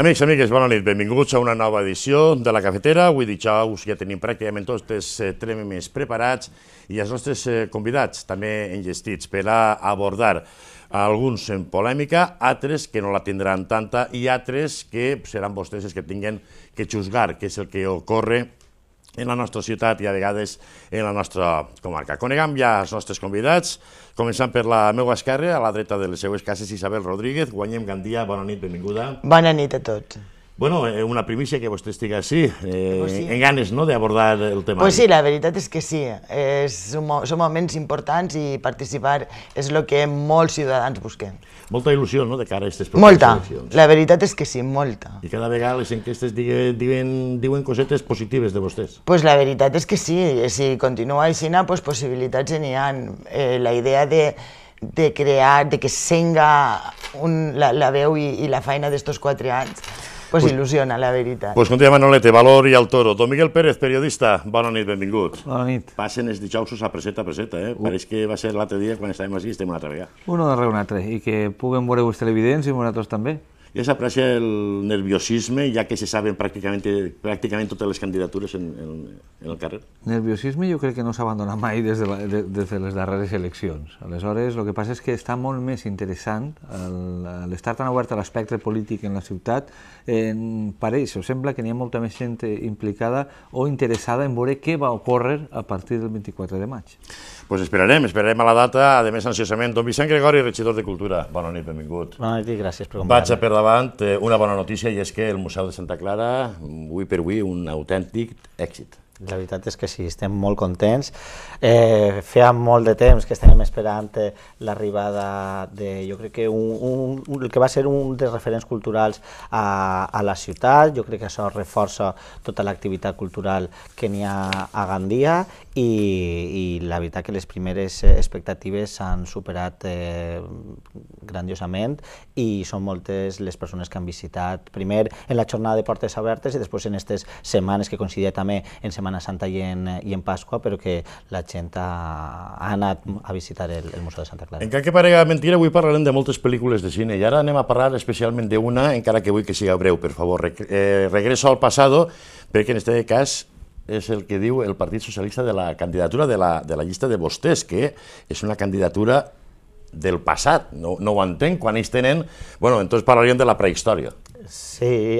Amics, amigues, bona nit. Benvinguts a una nova edició de La Cafetera. Avui dijous ja tenim pràcticament tots els eh, tremes preparats i els nostres eh, convidats també engestits per a abordar alguns en polèmica, altres que no la tindran tanta i altres que seran vostès els que tinguen que juzgar, que és el que ocorre en la nostra ciutat i a vegades en la nostra comarca. Conegam ja els nostres convidats, començant per la meva esquerra, a la dreta de les seues cases, Isabel Rodríguez. Guanyem Gandia, bona nit, benvinguda. Bona nit a tots. Bueno, eh, una primícia que vostè estigui així, eh, pues sí. en ganes no, d'abordar el tema. Pues sí, la veritat és que sí. És, són moments importants i participar és el que molts ciutadans busquem. Molta il·lusió, no?, de cara a aquestes propostes molta. La veritat és que sí, molta. I cada vegada les enquestes diguen, diuen, diuen cosetes positives de vostès. Pues la veritat és que sí. Si continua així, pues possibilitats n'hi ha. Eh, la idea de de crear, de que senga un, la, la veu i, i la feina d'estos quatre anys pues, pues il·lusiona, la veritat. Pues continuem Manolete, Valor i el Toro. Don Miguel Pérez, periodista, bona nit, benvingut. Bona nit. Passen els dijousos a preseta a preseta, eh? Uh. Pareix que va ser l'altre dia quan estàvem així, estem una altra vegada. Uno darrere un altre, i que puguem veure vos televidents i vosaltres també. I Ja s'aprecia el nerviosisme, ja que se saben pràcticament, pràcticament totes les candidatures en, en, en el carrer? Nerviosisme jo crec que no s'abandona mai des de, la, de, des de les darreres eleccions. Aleshores, el que passa és que està molt més interessant l'estar tan obert a l'espectre polític en la ciutat en París. Us sembla que n'hi ha molta més gent eh, implicada o interessada en veure què va ocórrer a partir del 24 de maig. Pues esperarem, esperarem a la data, a més ansiosament. Don Vicent Gregori, regidor de Cultura, bona nit, benvingut. Bona nit i gràcies per convidar-me. Vaig a per davant eh, una bona notícia i és que el Museu de Santa Clara, avui per avui, un autèntic èxit. La veritat és que sí, estem molt contents. Eh, feia molt de temps que estem esperant eh, l'arribada de, jo crec que un, un, un, el que va ser un dels referents culturals a, a la ciutat, jo crec que això reforça tota l'activitat cultural que n'hi ha a Gandia i, i la veritat que les primeres eh, expectatives s'han superat eh, grandiosament i són moltes les persones que han visitat, primer en la jornada de portes obertes i després en aquestes setmanes que coincidia també en setmanes Setmana Santa i en, i en Pasqua, però que la gent ha, ha anat a visitar el, el Museu de Santa Clara. Encara que parega mentira, avui parlarem de moltes pel·lícules de cine i ara anem a parlar especialment d'una, encara que vull que siga breu, per favor. Re eh, regreso al passat, perquè en este cas és el que diu el Partit Socialista de la candidatura de la, de la llista de vostès, que és una candidatura del passat, no, no ho entenc, quan ells tenen... Bueno, entonces parlaríem de la prehistòria. Sí,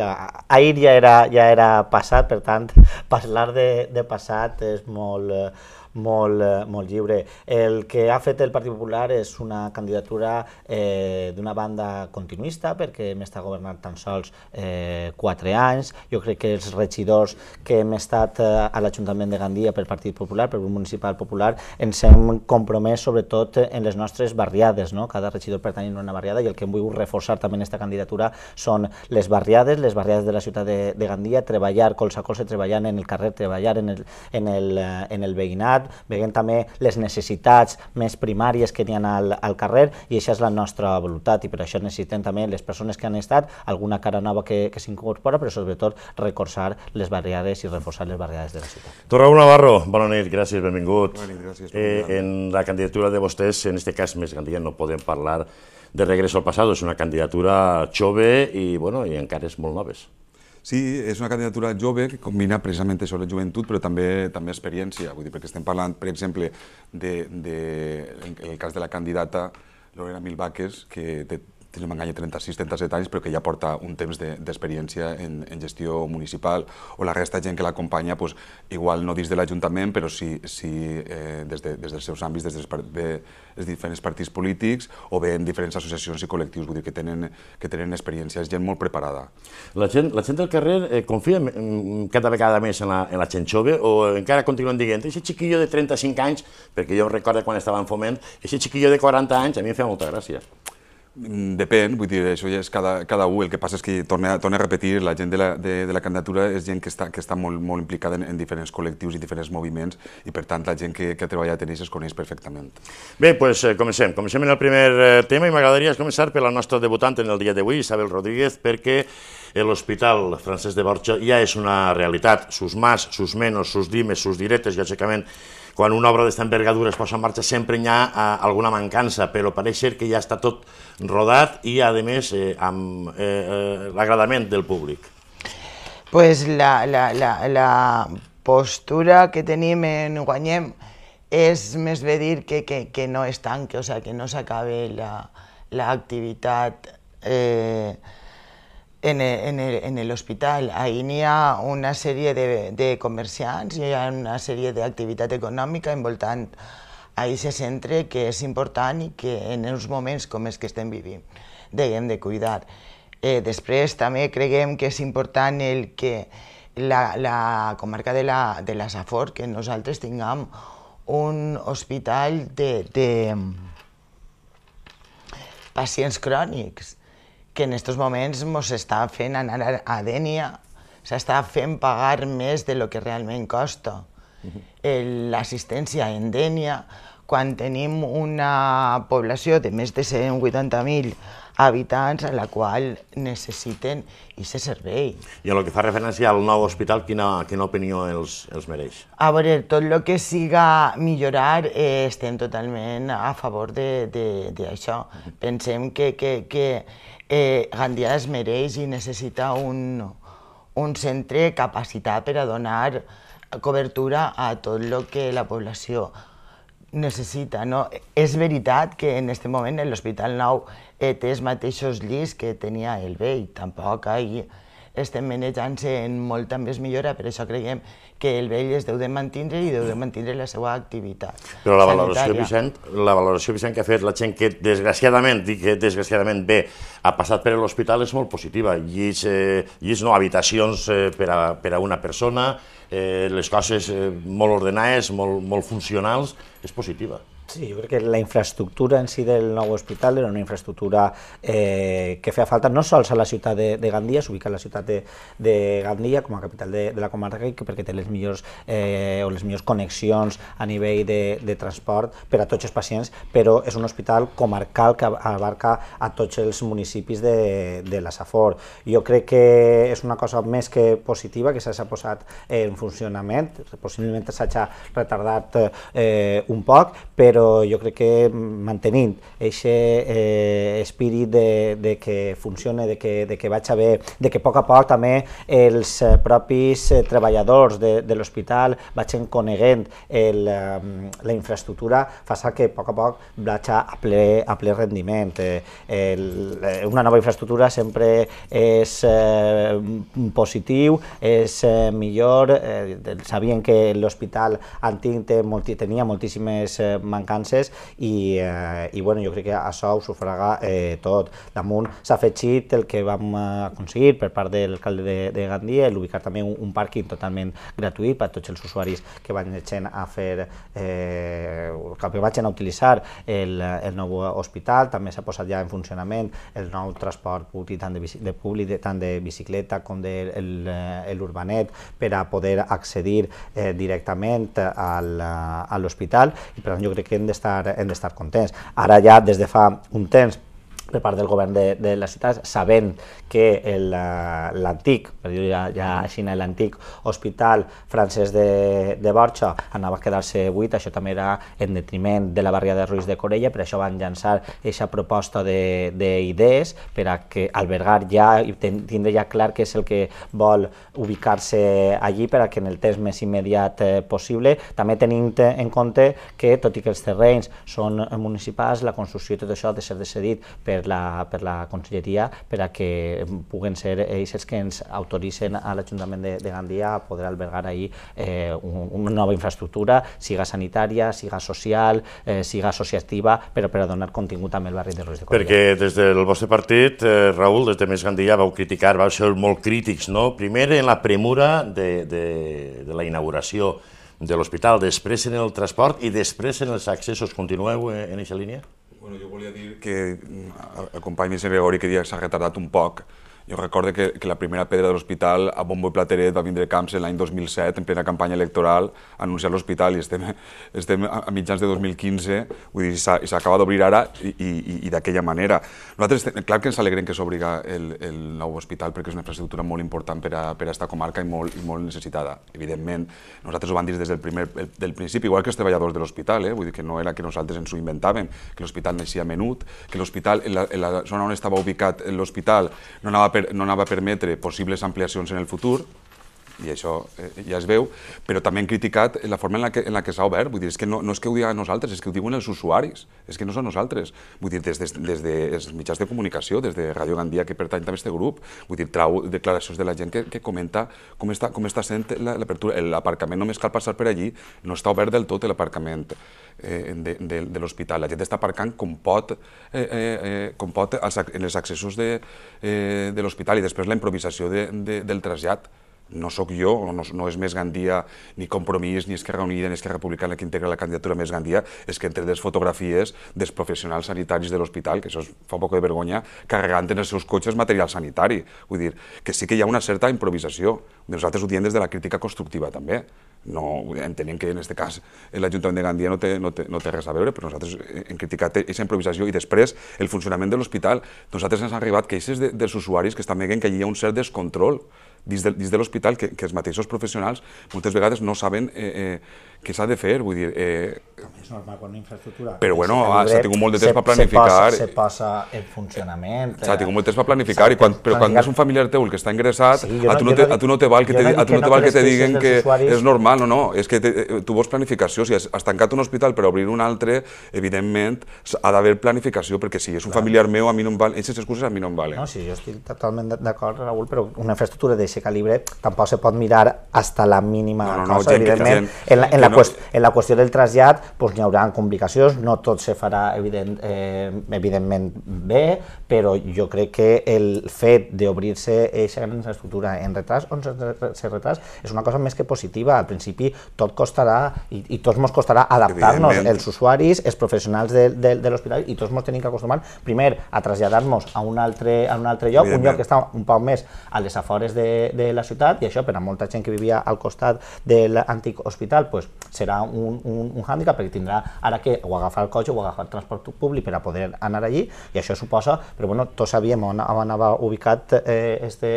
ahir ja era, ja era passat, per tant, parlar de, de passat és molt, eh, molt, eh, molt lliure. El que ha fet el Partit Popular és una candidatura eh, d'una banda continuista, perquè estat governant tan sols eh, 4 anys. Jo crec que els regidors que hem estat eh, a l'Ajuntament de Gandia per Partit Popular, per un municipal popular, ens hem compromès sobretot en les nostres barriades, no? cada regidor pertany a una barriada i el que em vull reforçar també en aquesta candidatura són les barriades, les barriades de la ciutat de, de Gandia, treballar colze a colze, treballant en el carrer, treballar en el, en el, eh, en el veïnat, mercat, veiem també les necessitats més primàries que n'hi ha al, al carrer i això és la nostra voluntat i per això necessitem també les persones que han estat, alguna cara nova que, que s'incorpora, però sobretot recorçar les barriades i reforçar les barriades de la ciutat. Torreu Navarro, bona nit, gràcies, benvingut. Bona nit, gràcies. Eh, en la candidatura de vostès, en aquest cas més candidat, no podem parlar de regreso al pasado, és una candidatura jove i, bueno, i encara és molt noves. Sí, és una candidatura jove que combina precisament això la joventut, però també també experiència, vull dir, perquè estem parlant, per exemple, de, de, en el cas de la candidata Lorena Milbaques, que té si no m'enganya, 36, 37 anys, però que ja porta un temps d'experiència de, en, en gestió municipal, o la resta de gent que l'acompanya, pues, igual no dins de l'Ajuntament, però sí, sí eh, des, de, des dels seus àmbits, des dels, de, diferents partits polítics, o bé en diferents associacions i col·lectius, vull dir, que tenen, que tenen experiència, és gent molt preparada. La gent, la gent del carrer eh, confia cada vegada més en la, en la gent jove, o encara continuen dient, aquest xiquillo de 35 anys, perquè jo recordo quan estava en foment, aquest xiquillo de 40 anys, a mi em feia molta gràcia. Mm, depèn, vull dir, això ja és cada, cada un, el que passa és que, torna, torna a repetir, la gent de la, de, de la candidatura és gent que està, que està molt, molt implicada en, en diferents col·lectius i diferents moviments i, per tant, la gent que, que ha treballat en ells es coneix perfectament. Bé, doncs pues, eh, comencem. Comencem en el primer eh, tema i m'agradaria començar per la nostra debutant en el dia d'avui, Isabel Rodríguez, perquè eh, l'Hospital Francesc de Borja ja és una realitat. Sus más, sus menos, sus dimes, sus diretes lògicament, quan una obra d'esta envergadura es posa en marxa sempre hi ha eh, alguna mancança, però pareix ser que ja està tot rodat i, a més, eh, amb eh, eh l'agradament del públic. Pues la, la, la, la postura que tenim en Guanyem és més bé dir que, que, que no es tanque, o sea, que no s'acabe l'activitat la, la activitat, eh, en el, en el, en el hospital. Ahí n'hi ha una sèrie de, de comerciants, hi ha una sèrie d'activitat econòmica envoltant a aquest centre que és important i que en uns moments com els que estem vivint deiem de cuidar. Eh, després també creguem que és important el que la, la comarca de la, de la Safor, que nosaltres tinguem un hospital de, de mm, pacients crònics que en aquests moments ens està fent anar a Dènia, s'està fent pagar més de lo que realment costa. Mhm. L'assistència en Dènia, quan tenim una població de més de 180.000 habitants a la qual necessiten i se servei. I en el que fa referència al nou hospital, quina, quina opinió els, els mereix? A veure, tot el que siga millorar eh, estem totalment a favor d'això. Mhm. Pensem que, que, que eh, Gandia es mereix i necessita un, un centre capacitat per a donar cobertura a tot el que la població necessita. No? És veritat que en aquest moment l'Hospital Nou eh, té els mateixos llits que tenia el vell, tampoc hi ha estem manejant-se en molta més millora, per això creiem que el vell es deu de mantenir i deu de mantenir la seva activitat Però la valoració, Vicent, la valoració, Vicent, que ha fet la gent que desgraciadament, i que desgraciadament bé, ha passat per l'hospital és molt positiva. Llits, eh, llits no, habitacions eh, per, a, per a una persona, eh, les coses eh, molt ordenades, molt, molt funcionals, és positiva. Sí, jo crec que la infraestructura en si del nou hospital era una infraestructura eh, que feia falta no sols a la ciutat de, de Gandia, s'ubica a la ciutat de, de Gandia com a capital de, de la comarca i que perquè té les millors, eh, o les millors connexions a nivell de, de transport per a tots els pacients, però és un hospital comarcal que abarca a tots els municipis de, de la Safor. Jo crec que és una cosa més que positiva que s'ha posat en funcionament, possiblement s'ha retardat eh, un poc, però però jo crec que mantenint aquest eh, espírit de, de que funcione, de que, de que vaig bé, de que a poc a poc també els eh, propis eh, treballadors de, de l'hospital vagin coneguent el, eh, la infraestructura, fa que a poc a poc vaig a ple, a ple rendiment. El, una nova infraestructura sempre és eh, positiu, és eh, millor, eh, sabien que l'hospital antic molti, tenia moltíssimes mancances mancances i, eh, i bueno, jo crec que això ho sufraga eh, tot. Damunt s'ha afegit el que vam eh, aconseguir per part de l'alcalde de, de Gandia, l'ubicar també un, un pàrquing totalment gratuït per a tots els usuaris que van a fer, eh, que vagin a utilitzar el, el nou hospital, també s'ha posat ja en funcionament el nou transport públic, tant de, de públic, de, tant de bicicleta com de l'urbanet, eh, per a poder accedir eh, directament al, eh, a l'hospital, i per tant jo crec que hem d'estar contents. Ara ja, des de fa un temps, per part del govern de, de la ciutat, sabent que l'antic, per dir ja, ja així, l'antic hospital francès de, de Borja anava a quedar-se buit, això també era en detriment de la barriada de Ruiz de Corella, per això van llançar aquesta proposta d'idees per a que albergar ja i tindre ja clar que és el que vol ubicar-se allí per a que en el temps més immediat eh, possible, també tenint en compte que, tot i que els terrenys són municipals, la construcció i tot això ha de ser decidit per per la, per la conselleria per a que puguen ser ells els que ens autoritzen a l'Ajuntament de, de Gandia a poder albergar ahir eh, una nova infraestructura, siga sanitària, siga social, eh, siga associativa, però per a donar contingut també al barri de Ruiz de Corrià. Perquè des del vostre partit, eh, Raül, des de Més Gandia vau criticar, vau ser molt crítics, no? Primer en la premura de, de, de la inauguració de l'hospital, després en el transport i després en els accessos. Continueu eh, en aquesta línia? Bueno, jo volia dir que el mm, company Vicent Gregori que dia s'ha retardat un poc jo recordo que, que la primera pedra de l'hospital a Bombo i Plateret va vindre Camps l'any 2007, en plena campanya electoral, a anunciar l'hospital i estem, estem a mitjans de 2015, vull dir, s'acaba d'obrir ara i, i, i d'aquella manera. Nosaltres, clar que ens alegrem que s'obriga el, el nou hospital perquè és una infraestructura molt important per a, per a esta comarca i molt, i molt necessitada. Evidentment, nosaltres ho vam dir des del, primer, el, del principi, igual que els treballadors de l'hospital, eh? vull dir que no era que nosaltres ens ho inventàvem, que l'hospital naixia menut, que l'hospital, en, la, en la zona on estava ubicat l'hospital, no anava per per, no anava a permetre possibles ampliacions en el futur, i això eh, ja es veu, però també han criticat la forma en la que, en la que s'ha obert, vull dir, és que no, no és que ho diguin nosaltres, és que ho diuen els usuaris, és que no són nosaltres, vull dir, des, des, des dels mitjans de comunicació, des de Radio Gandia, que pertany també a aquest grup, vull dir, trau declaracions de la gent que, que comenta com està, com està sent l'apertura, l'aparcament només cal passar per allí, no està obert del tot l'aparcament eh, de, de, de l'hospital, la gent està aparcant com pot, eh, eh, eh com pot als, en els accessos de, eh, de l'hospital i després la improvisació de, de, del trasllat, no sóc jo, no, no és més Gandia ni Compromís, ni Esquerra Unida, ni Esquerra Republicana que integra la candidatura més Gandia, és que entre les fotografies dels professionals sanitaris de l'hospital, que això es fa poc de vergonya, carregant en els seus cotxes material sanitari. Vull dir, que sí que hi ha una certa improvisació. Nosaltres ho diem des de la crítica constructiva, també. No, entenem que en aquest cas l'Ajuntament de Gandia no té, no, té, no té res a veure, però nosaltres eh, hem criticat aquesta improvisació i després el funcionament de l'hospital. Nosaltres ens ha arribat queixes de, dels usuaris que estan veient que hi ha un cert descontrol dins de, de l'hospital que, que els mateixos professionals moltes vegades no saben eh, eh, què s'ha de fer. Vull dir, eh, és normal quan una infraestructura... Però bueno, ah, s'ha tingut molt de temps per planificar. Se passa, se en funcionament. S'ha tingut eh, molt de temps per planificar i quan, però quan és un familiar teu el que està ingressat, sí, no, a, tu no te, a tu no te val que, te, no no que és normal, no, no, és que te, tu vols planificació, si has, has tancat un hospital per obrir un altre, evidentment ha d'haver planificació, perquè si és un familiar meu, a mi no em val, aquestes excuses a mi no em valen. No, sí, jo estic totalment d'acord, Raül, però una infraestructura d'aquest calibre tampoc se pot mirar hasta la mínima no, no, cosa, no, evidentment. en, la, en, la en la qüestió del trasllat, doncs, hi haurà complicacions, no tot se farà evident, eh, evidentment bé, però jo crec que el fet d'obrir-se aquesta gran estructura en retras on se retras és una cosa més que positiva. Al principi tot costarà i, i tots ens costarà adaptar-nos, els usuaris, els professionals de, de, de l'hospital, i tots ens hem que acostumar primer a traslladar-nos a, un altre, a un altre lloc, un lloc que està un poc més a les afores de, de la ciutat, i això per a molta gent que vivia al costat de l'antic hospital pues, serà un, un, un hàndicap perquè tindrà tindrà ara que o agafar el cotxe o agafar el transport públic per a poder anar allí, i això suposa, però bueno, tots sabíem on, anava ubicat eh, este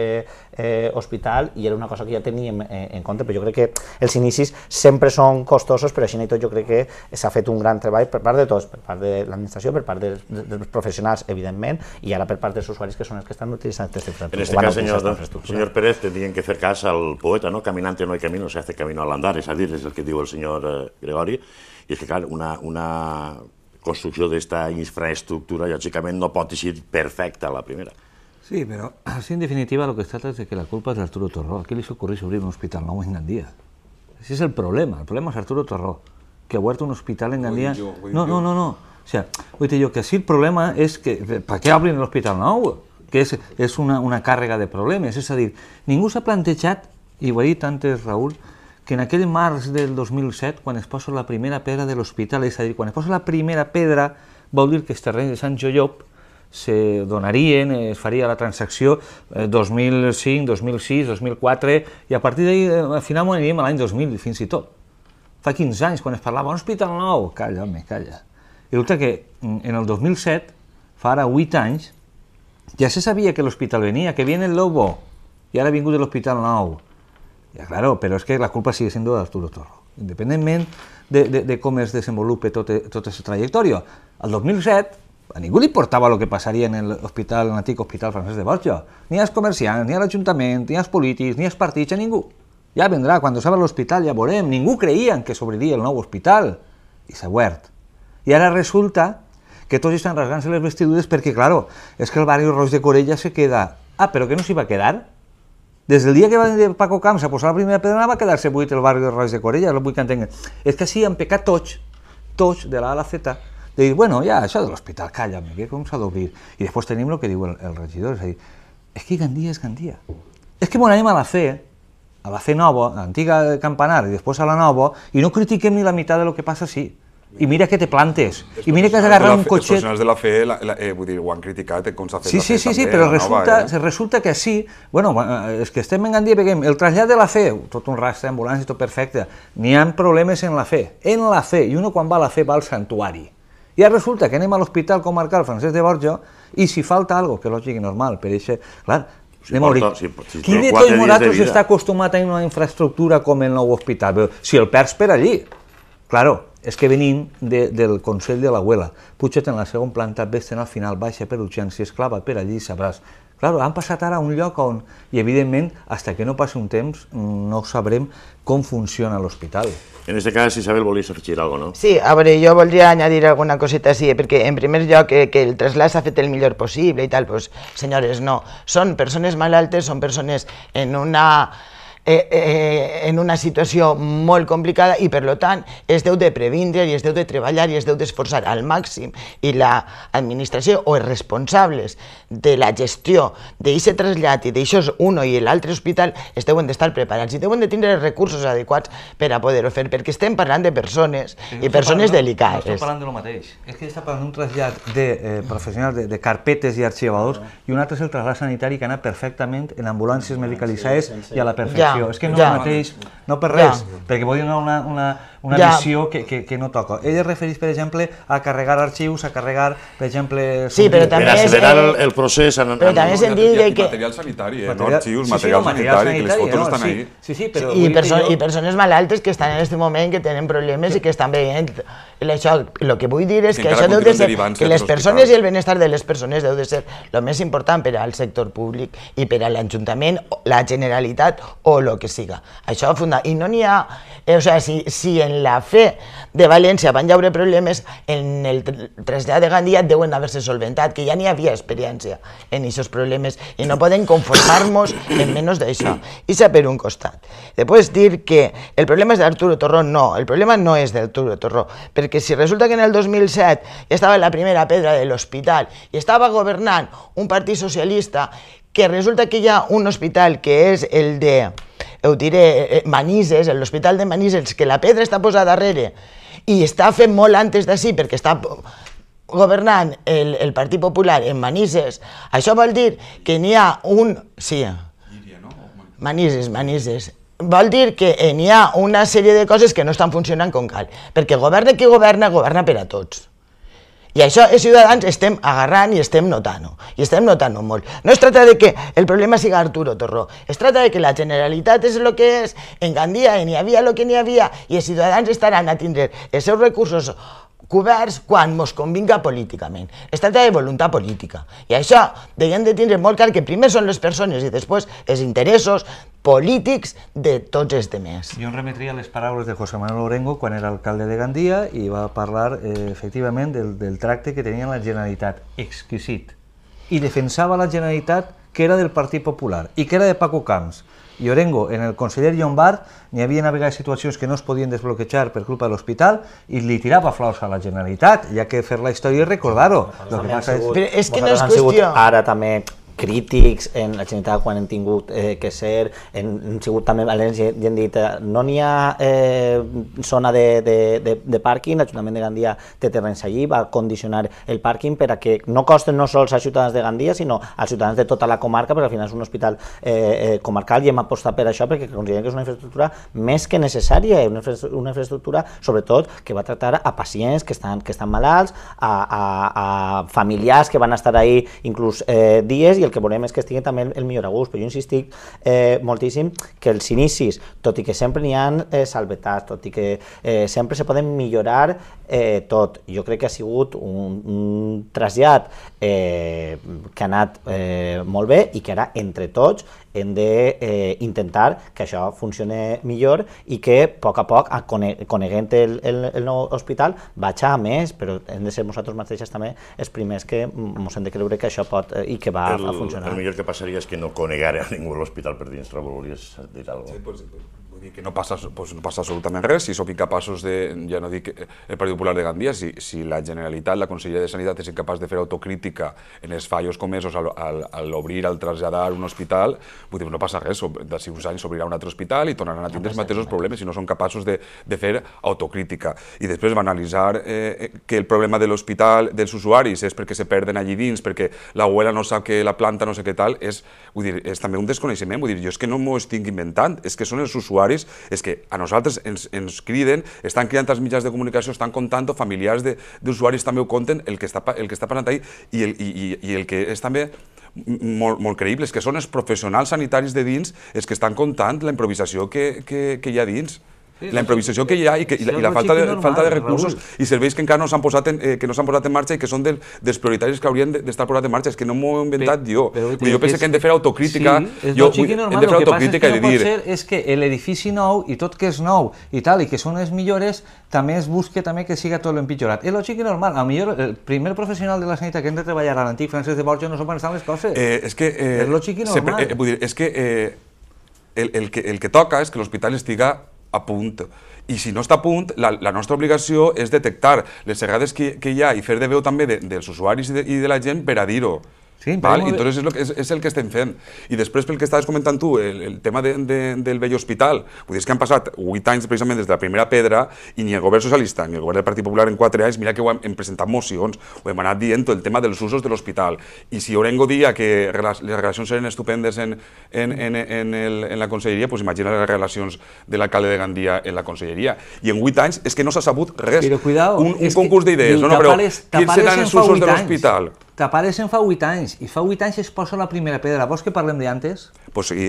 eh, hospital i era una cosa que ja teníem eh, en compte, però jo crec que els inicis sempre són costosos, però així i tot jo crec que s'ha fet un gran treball per part de tots, per part de l'administració, per part dels, dels professionals, evidentment, i ara per part dels usuaris que són els que estan utilitzant aquesta infraestructura. En este cas, senyor, senyor Pérez, tenien que fer cas al poeta, no? Caminante no hay camino, se hace camino al andar, és a dir, és el que diu el senyor eh, Gregori, Y es que, claro, una, construcción de esta infraestructura, lógicamente, no puede ser perfecta la primera. Sí, pero así en definitiva lo que trata es de que la culpa es de Arturo Torró. ¿A qué le hizo ocurrir abrir un hospital nuevo en Gandía? Ese es el problema. El problema es Arturo Torró, que ha abierto un hospital en Gandía. no, no, no, no. O sea, oye, yo que así el problema es que eh, ¿para qué abren el hospital nuevo? Que es, es una, una de problemas. Es decir, ningún se plantea chat, y antes Raúl, que en aquell març del 2007, quan es posa la primera pedra de l'hospital, és a dir, quan es posa la primera pedra, vol dir que els terrenys de Sant Jollop se donarien, es faria la transacció 2005, 2006, 2004, i a partir d'ahir, eh, al final, aniríem a l'any 2000, fins i tot. Fa 15 anys, quan es parlava un hospital nou, calla, home, calla. I resulta que mm, en el 2007, fa ara 8 anys, ja se sabia que l'hospital venia, que viene el lobo, i ara ha vingut l'hospital nou ja, claro, però és que la culpa sigue sent d'Arturo Torro, independentment de, de, de com es desenvolupa tota aquesta trajectòria. El 2007 a ningú li importava el que passaria en l'hospital, en l'antic hospital francès de Borja, ni als comerciants, ni a l'Ajuntament, ni als polítics, ni als partits, a ningú. Ja vendrà, quan s'obre l'hospital ja veurem, ningú creia que s'obriria el nou hospital, i s'ha obert. I ara resulta que tots estan rasgant-se les vestidures perquè, claro, és que el barri Roig de Corella se queda... Ah, però que no s'hi va quedar? Des del dia que va venir Paco Camps a posar la primera pedra va quedar-se buit el barri de Roig de Corella, el vull que entenguen. És que així han pecat tots, tots, de la A a la Z, de dir, bueno, ja, això de l'hospital, calla-me, que com s'ha d'obrir? I després tenim el que diu el, el regidor, és a dir, és que Gandia és Gandia. És que m'anem a la fe, a la fe nova, a l'antiga Campanar i després a la nova, i no critiquem ni la meitat de lo que passa així. Sí i mira que te plantes. I mira que has d'agarrar un cotxet... Els professionals de la fe la, la, eh, vull dir, ho han criticat com eh, s'ha fet sí, sí, la fe sí, també. Sí, sí, però resulta, nova, eh? resulta que sí. Bueno, eh, és que estem en Gandia perquè el trasllat de la fe, tot un rastre, ambulància, tot perfecte. N'hi han problemes en la fe. En la fe. I uno quan va a la fe va al santuari. I ara resulta que anem a l'Hospital Comarcal Francesc de Borja i si falta algo, que lògic i normal, per això, clar, si anem porta, a si, si Qui de tots nosaltres està acostumat a una infraestructura com el nou hospital? Si el perds per allí, Claro, és que venim de, del Consell de l'Abuela. Puja't en la segona planta, vés-te'n al final, baixa per urgències, clava per allí i sabràs. Claro, han passat ara a un lloc on... I evidentment, hasta que no passi un temps, no sabrem com funciona l'hospital. En aquest cas, Isabel, volies afegir alguna cosa, no? Sí, a veure, jo voldria añadir alguna coseta així, sí, perquè en primer lloc que, eh, que el trasllat s'ha fet el millor possible i tal, pues, senyores, no. Són persones malaltes, són persones en una eh, eh, en una situació molt complicada i, per tant, es deu de previndre i es deu de treballar i es deu d'esforçar al màxim i l'administració o els responsables de la gestió d'aquest trasllat i és un i l'altre hospital es deuen d'estar preparats i deuen de tindre els recursos adequats per a poder-ho fer, perquè estem parlant de persones i persones parlant, delicades. No estem parlant lo mateix, és que està parlant d'un trasllat de eh, professionals, de, de carpetes i arxivadors, i un altre és el trasllat sanitari que ha anat perfectament en ambulàncies medicalitzades sí, sí, sí. i a la perfecció. Ja informació. Ja, és que no ja. és el mateix, no per res, ja. perquè vull donar una, una, una ja. visió que, que, que no toca. Ell es refereix, per exemple, a carregar arxius, a carregar, per exemple... Sí, però també per accelerar el, el procés... En, però en, també és sentit que... que... Material sanitari, eh? Material, no arxius, sí, material, sí, material sanitari, sanitari, que les fotos no, estan sí, ahí. Sí, sí, però... Sí, i, perso jo... I persones malaltes que estan en aquest moment, que tenen problemes sí. i que estan veient... Això, el que vull dir és que, que això deu de ser... Que les persones i el benestar de les persones deu de ser el més important per al sector públic i per a l'Ajuntament, la Generalitat o el que siga. Això funda... I no n'hi ha Eh, o sigui, si, si en la fe de València van haure problemes, en el trasllat de Gandia deuen haver-se solventat, que ja n'hi havia experiència en aquests problemes i no poden conformar-nos en menys d'això. I s'ha per un costat. Després dir que el problema és d'Arturo Torró, no, el problema no és d'Arturo Torró, perquè si resulta que en el 2007 ja estava la primera pedra de l'hospital i estava governant un partit socialista que resulta que hi ha un hospital que és el de ho diré, eh, eh, Manises, l'Hospital de Manises, que la pedra està posada darrere i està fent molt antes d'ací perquè està governant el, el Partit Popular en Manises, això vol dir que n'hi ha un... Sí, Manises, Manises. Vol dir que eh, n'hi ha una sèrie de coses que no estan funcionant com cal, perquè governa qui governa, governa per a tots. I això és eh, Ciutadans, estem agarrant i estem notant-ho, i estem notant ho molt. No es tracta de que el problema siga Arturo Torró, es tracta de que la Generalitat és el que és, en Gandia eh, n'hi havia el que n'hi havia, i els ciutadans estaran a tindre els seus recursos coberts quan mos convinga políticament. Es tracta de voluntat política. I això deien de tindre molt clar que primer són les persones i després els interessos polítics de tots els demés. Jo em remetria a les paraules de José Manuel Orengo quan era alcalde de Gandia i va parlar eh, efectivament del, del tracte que tenia la Generalitat, exquisit. I defensava la Generalitat que era del Partit Popular i que era de Paco Camps i Orengo, en el conseller Llombard n'hi havia a vegades situacions que no es podien desbloquejar per culpa de l'hospital i li tirava flors a la Generalitat, ja que fer la història i recordar-ho. Però és que no és qüestió... Ara també crítics en la Generalitat quan hem tingut eh, que ser, hem, hem sigut també valents i hem dit eh, no n'hi ha eh, zona de, de, de, de pàrquing, l'Ajuntament de Gandia té terrenys allí, va condicionar el pàrquing per a que no costen no sols als ciutadans de Gandia, sinó als ciutadans de tota la comarca, perquè al final és un hospital eh, eh comarcal i hem apostat per això perquè considerem que és una infraestructura més que necessària, una, infraestructura, una infraestructura sobretot que va tractar a pacients que estan, que estan malalts, a, a, a familiars que van estar ahí inclús eh, dies i el que volem és que estigui també el, el millor a gust, però jo insistic eh, moltíssim que els inicis, tot i que sempre n'hi ha eh, salvetats, tot i que eh, sempre se poden millorar eh, tot. Jo crec que ha sigut un, un trasllat eh, que ha anat eh, molt bé i que ara entre tots hem de eh, intentar que això funcione millor i que a poc a poc, coneguent el, el, el nou hospital, vaig a més, però hem de ser nosaltres mateixes també els primers que ens hem de creure que això pot eh, i que va el, a funcionar. El millor que passaria és que no conegara ningú l'hospital per dins, però volies dir alguna cosa? Sí, pues, Vull dir que no passa, pues, no passa absolutament res si som incapaços de, ja no dic el Partit Popular de Gandia, si, si la Generalitat, la Conselleria de Sanitat és incapaç de fer autocrítica en els fallos comesos al, al, al obrir, al traslladar un hospital, vull dir, no passa res, de si uns anys s'obrirà un altre hospital i tornaran a tindre els mateixos problemes si no són capaços de, de fer autocrítica. I després va analitzar eh, eh, que el problema de l'hospital dels usuaris és perquè se perden allí dins, perquè la l'abuela no sap que la planta no sé què tal, és, vull dir, és també un desconeixement, vull dir, jo és que no m'ho estic inventant, és que són els usuaris usuaris, és que a nosaltres ens, ens criden, estan cridant als mitjans de comunicació, estan comptant, familiars d'usuaris també ho compten, el que està, el que està passant ahir i el, i, i el que és també molt, molt creïble, és que són els professionals sanitaris de dins els que estan comptant la improvisació que, que, que hi ha dins la improvisació que hi ha i, que, i, la, i la falta de, falta de recursos i serveis que encara no s'han posat, en, eh, que no s'han posat en marxa i que són del, dels prioritaris que haurien d'estar posats en marxa. És que no m'ho he inventat jo. Però, jo penso que hem de fer autocrítica. Sí, jo, normal, hem de fer autocrítica i dir... és que és que l'edifici nou i tot que és nou i tal, i que són les millores, també es busca també que siga tot l'empitjorat. És lògic i normal. A millor el primer professional de la sanitat que hem de treballar a l'antic Francesc de Borja no són pensant les coses. Eh, és que... Eh, és lògic i normal. Se, eh, vull dir, és que... Eh, el, el, que, el que toca és que l'hospital estiga a punt. I si no està a punt, la, la nostra obligació és detectar les errades que, que hi ha i fer de veu també de, dels usuaris i de, i de la gent per a dir-ho. Sí, Val? Entonces és, lo que, és, és el que estem fent. I després, pel que estaves comentant tu, el, el tema de, de, del vell hospital, vull dir, és que han passat 8 anys precisament des de la primera pedra i ni el govern socialista ni el govern del Partit Popular en 4 anys, mira que ho hem, hem presentat mocions, ho hem anat dient, el tema dels usos de l'hospital. I si Orengo dia que les relacions eren estupendes en, en, en, en, el, en la conselleria, pues imagina les relacions de l'alcalde de Gandia en la conselleria. I en 8 anys és que no s'ha sabut res. Però cuidado, un, un concurs d'idees, no, no, però tapales, tapales quins seran els usos de l'hospital? Tapades en fa 8 anys, i fa 8 anys es posa la primera pedra. Vols que parlem d'antes? Pues sí,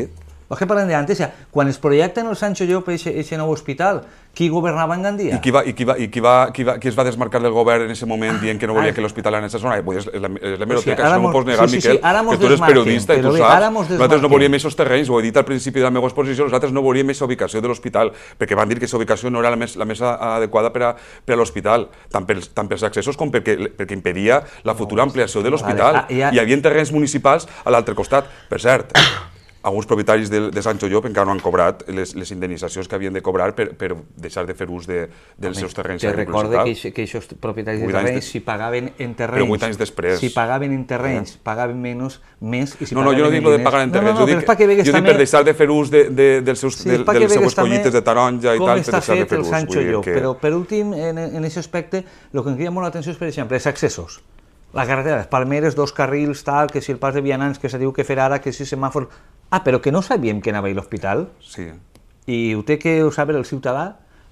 és que parlem d'antes, o sigui, quan es projecta en el Sancho Llop a aquest nou hospital, qui governava en Gandia? I qui, va, i qui, va, i qui, va, qui, va, qui es va desmarcar del govern en aquest moment dient que no volia ah, que l'hospital anés a zona? Vull dir, és la, és la meva o sigui, explicació, no m'ho pots negar, sí, sí, sí, Miquel, que tu eres periodista i tu saps. Nosaltres no volíem aquests terrenys, ho he dit al principi de la meva exposició, nosaltres no volíem aquesta ubicació de l'hospital, perquè van dir que aquesta ubicació no era la més, la més adequada per a, per a l'hospital, tant, pels, tant pels accessos com perquè, perquè impedia la futura ampliació de l'hospital. Ah, Hi havia terrenys municipals a l'altre costat, per cert alguns propietaris de, de Sancho Llop encara no han cobrat les, les indemnitzacions que havien de cobrar per, per deixar de fer ús de, dels seus terrenys. Te recorda que, que aquests propietaris de terrenys, de... si pagaven en terrenys... Però anys després. Si pagaven en terrenys, eh? pagaven menys, més... I si no, no, jo no dic de pagar en terrenys, no, no, no, jo dic, que jo dic per deixar de fer ús de, de, dels seus, sí, de, de les seues collites de taronja i tal, per deixar de fer ús. Com està fet el Sancho Llop, que... però per últim, en, en aquest aspecte, el que em crida molt l'atenció és, per exemple, els accessos la carretera de les Palmeres, dos carrils, tal, que si el pas de vianants, que se diu que fer ara, que si semàfor... Ah, però que no sabíem que anava a l'hospital? Sí. I ho té que saber el ciutadà?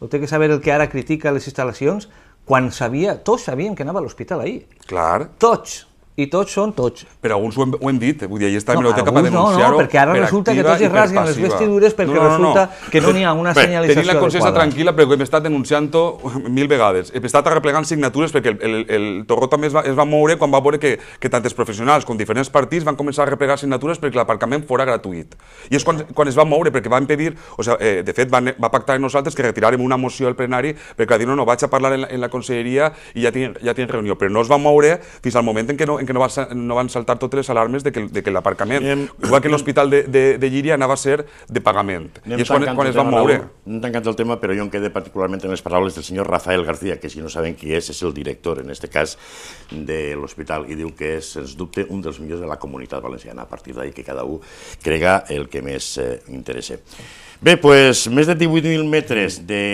Ho té que saber el que ara critica les instal·lacions? Quan sabia, tots sabíem que anava a l'hospital ahir. Clar. Tots i tots són tots. Però alguns ho hem, ho hem dit, eh? vull dir, ahir està la no, biblioteca per denunciar-ho. No, no, perquè ara per resulta que tots es rasguen les vestidures perquè no, no, resulta no. que no n'hi ha una Bé, senyalització adequada. Tenir la consciència adequada. tranquil·la, perquè hem estat denunciant-ho mil vegades. Hem estat arreplegant signatures perquè el, el, el Torró també es va, es va moure quan va veure que, que tant els professionals com diferents partits van començar a arreplegar signatures perquè l'aparcament fora gratuït. I és quan, quan es va moure, perquè va impedir, o sigui, eh, de fet, van, va pactar amb nosaltres que retiràrem una moció al plenari perquè va dir, no, no, vaig a parlar en la, en la conselleria i ja tinc, ja tinc reunió. Però no es va moure fins al moment en què no, en què no, va, no van saltar totes les alarmes de que, de que l'aparcament, igual que l'hospital de, de, de Llíria, anava a ser de pagament. I és quan, quan es van moure. No hem tancat el tema, però jo em quedé particularment en les paraules del senyor Rafael García, que si no saben qui és, és el director, en aquest cas, de l'hospital, i diu que és, sens dubte, un dels millors de la comunitat valenciana. A partir d'ahir, que cada un crega el que més eh, interessa. Bé, doncs, més de 18.000 metres de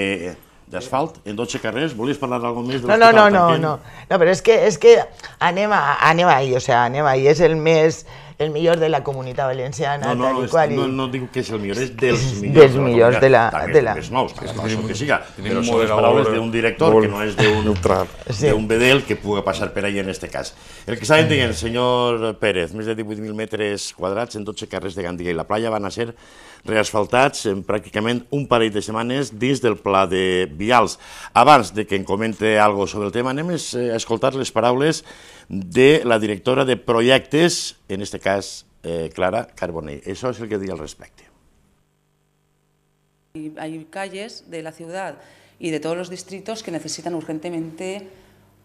d'asfalt en 12 carrers. Volies parlar d'alguna més de No, no, no, no, no, no, però és que, és que anem, a, anem ahí, o sea, anem ahí, és el més el millor de la comunitat valenciana, no, no, tal i qual. No, no dic que és el millor, és dels millors. Dels millors de la... També de la... més nous, que és que siga. Però són les paraules d'un director que no és d'un sí. bedel que pugui passar per allà en este cas. El que estàvem mm. dient, senyor Pérez, més de 18.000 metres quadrats en 12 carrers de Gandia i la playa van a ser reasfaltats en pràcticament un parell de setmanes dins del pla de vials. Abans de que en comente algo sobre el tema, anem eh, a escoltar les paraules de la directora de projectes, en este cas eh, Clara Carbonell. Eso és el que diu al respecte. Hay calles de la ciudad y de todos los distritos que necesitan urgentemente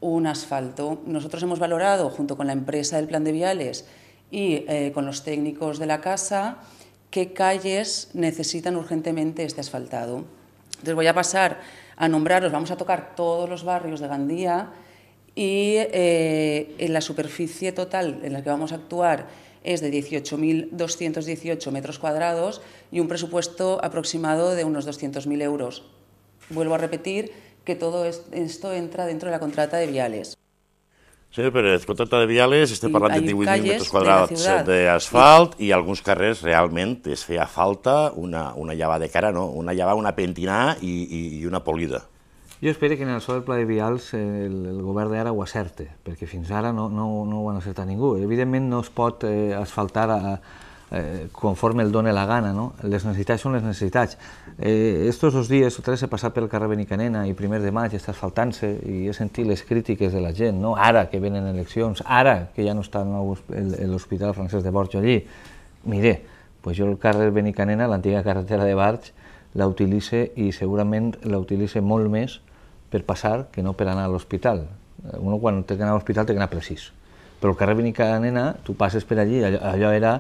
un asfalto. Nosotros hemos valorado, junto con la empresa del plan de viales y eh, con los técnicos de la casa, qué calles necesitan urgentemente este asfaltado. Entonces voy a pasar a nombraros, vamos a tocar todos los barrios de Gandía y eh, la superficie total en la que vamos a actuar es de 18.218 metros cuadrados y un presupuesto aproximado de unos 200.000 euros. Vuelvo a repetir que todo esto entra dentro de la contrata de viales. Sí, Pérez, el contrato de viales estem parlant de 18.000 metres quadrats d'asfalt i alguns carrers realment es feia falta una, una llava de cara, no? una llava, una pentinà i, i, i una polida. Jo espero que en sol del pla de vials el, el govern d'ara ho acerte, perquè fins ara no, no, no ho han acertat ningú. Evidentment no es pot eh, asfaltar a eh, conforme el dona la gana, no? les necessitats són les necessitats. Eh, estos dos dies o tres he passat pel carrer Benicanena i primer de maig està asfaltant-se i he sentit les crítiques de la gent, no? ara que venen eleccions, ara que ja no està l'Hospital Francesc de Borja allí. Mire, pues jo el carrer Benicanena, l'antiga carretera de Barx, la utilitze i segurament la utilitze molt més per passar que no per anar a l'hospital. Eh, uno quan té que anar a l'hospital té que anar precís. Però el carrer Benicanena, tu passes per allí, allò, allò era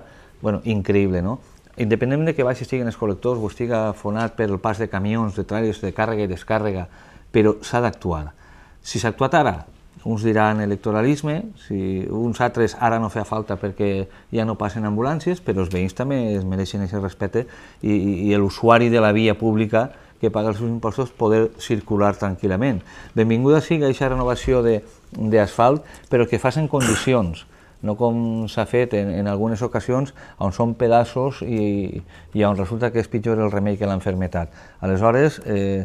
bueno, increïble, no? Independentment de que baixi estiguin els col·lectors o estiga per pel pas de camions, de tràilers, de càrrega i descàrrega, però s'ha d'actuar. Si s'ha actuat ara, uns diran electoralisme, si uns altres ara no feia falta perquè ja no passen ambulàncies, però els veïns també es mereixen aquest respecte i, i l'usuari de la via pública que paga els seus impostos poder circular tranquil·lament. Benvinguda sigui aquesta renovació d'asfalt, però que facin condicions no com s'ha fet en, en algunes ocasions on són pedaços i, i on resulta que és pitjor el remei que l'enfermetat. Aleshores, eh,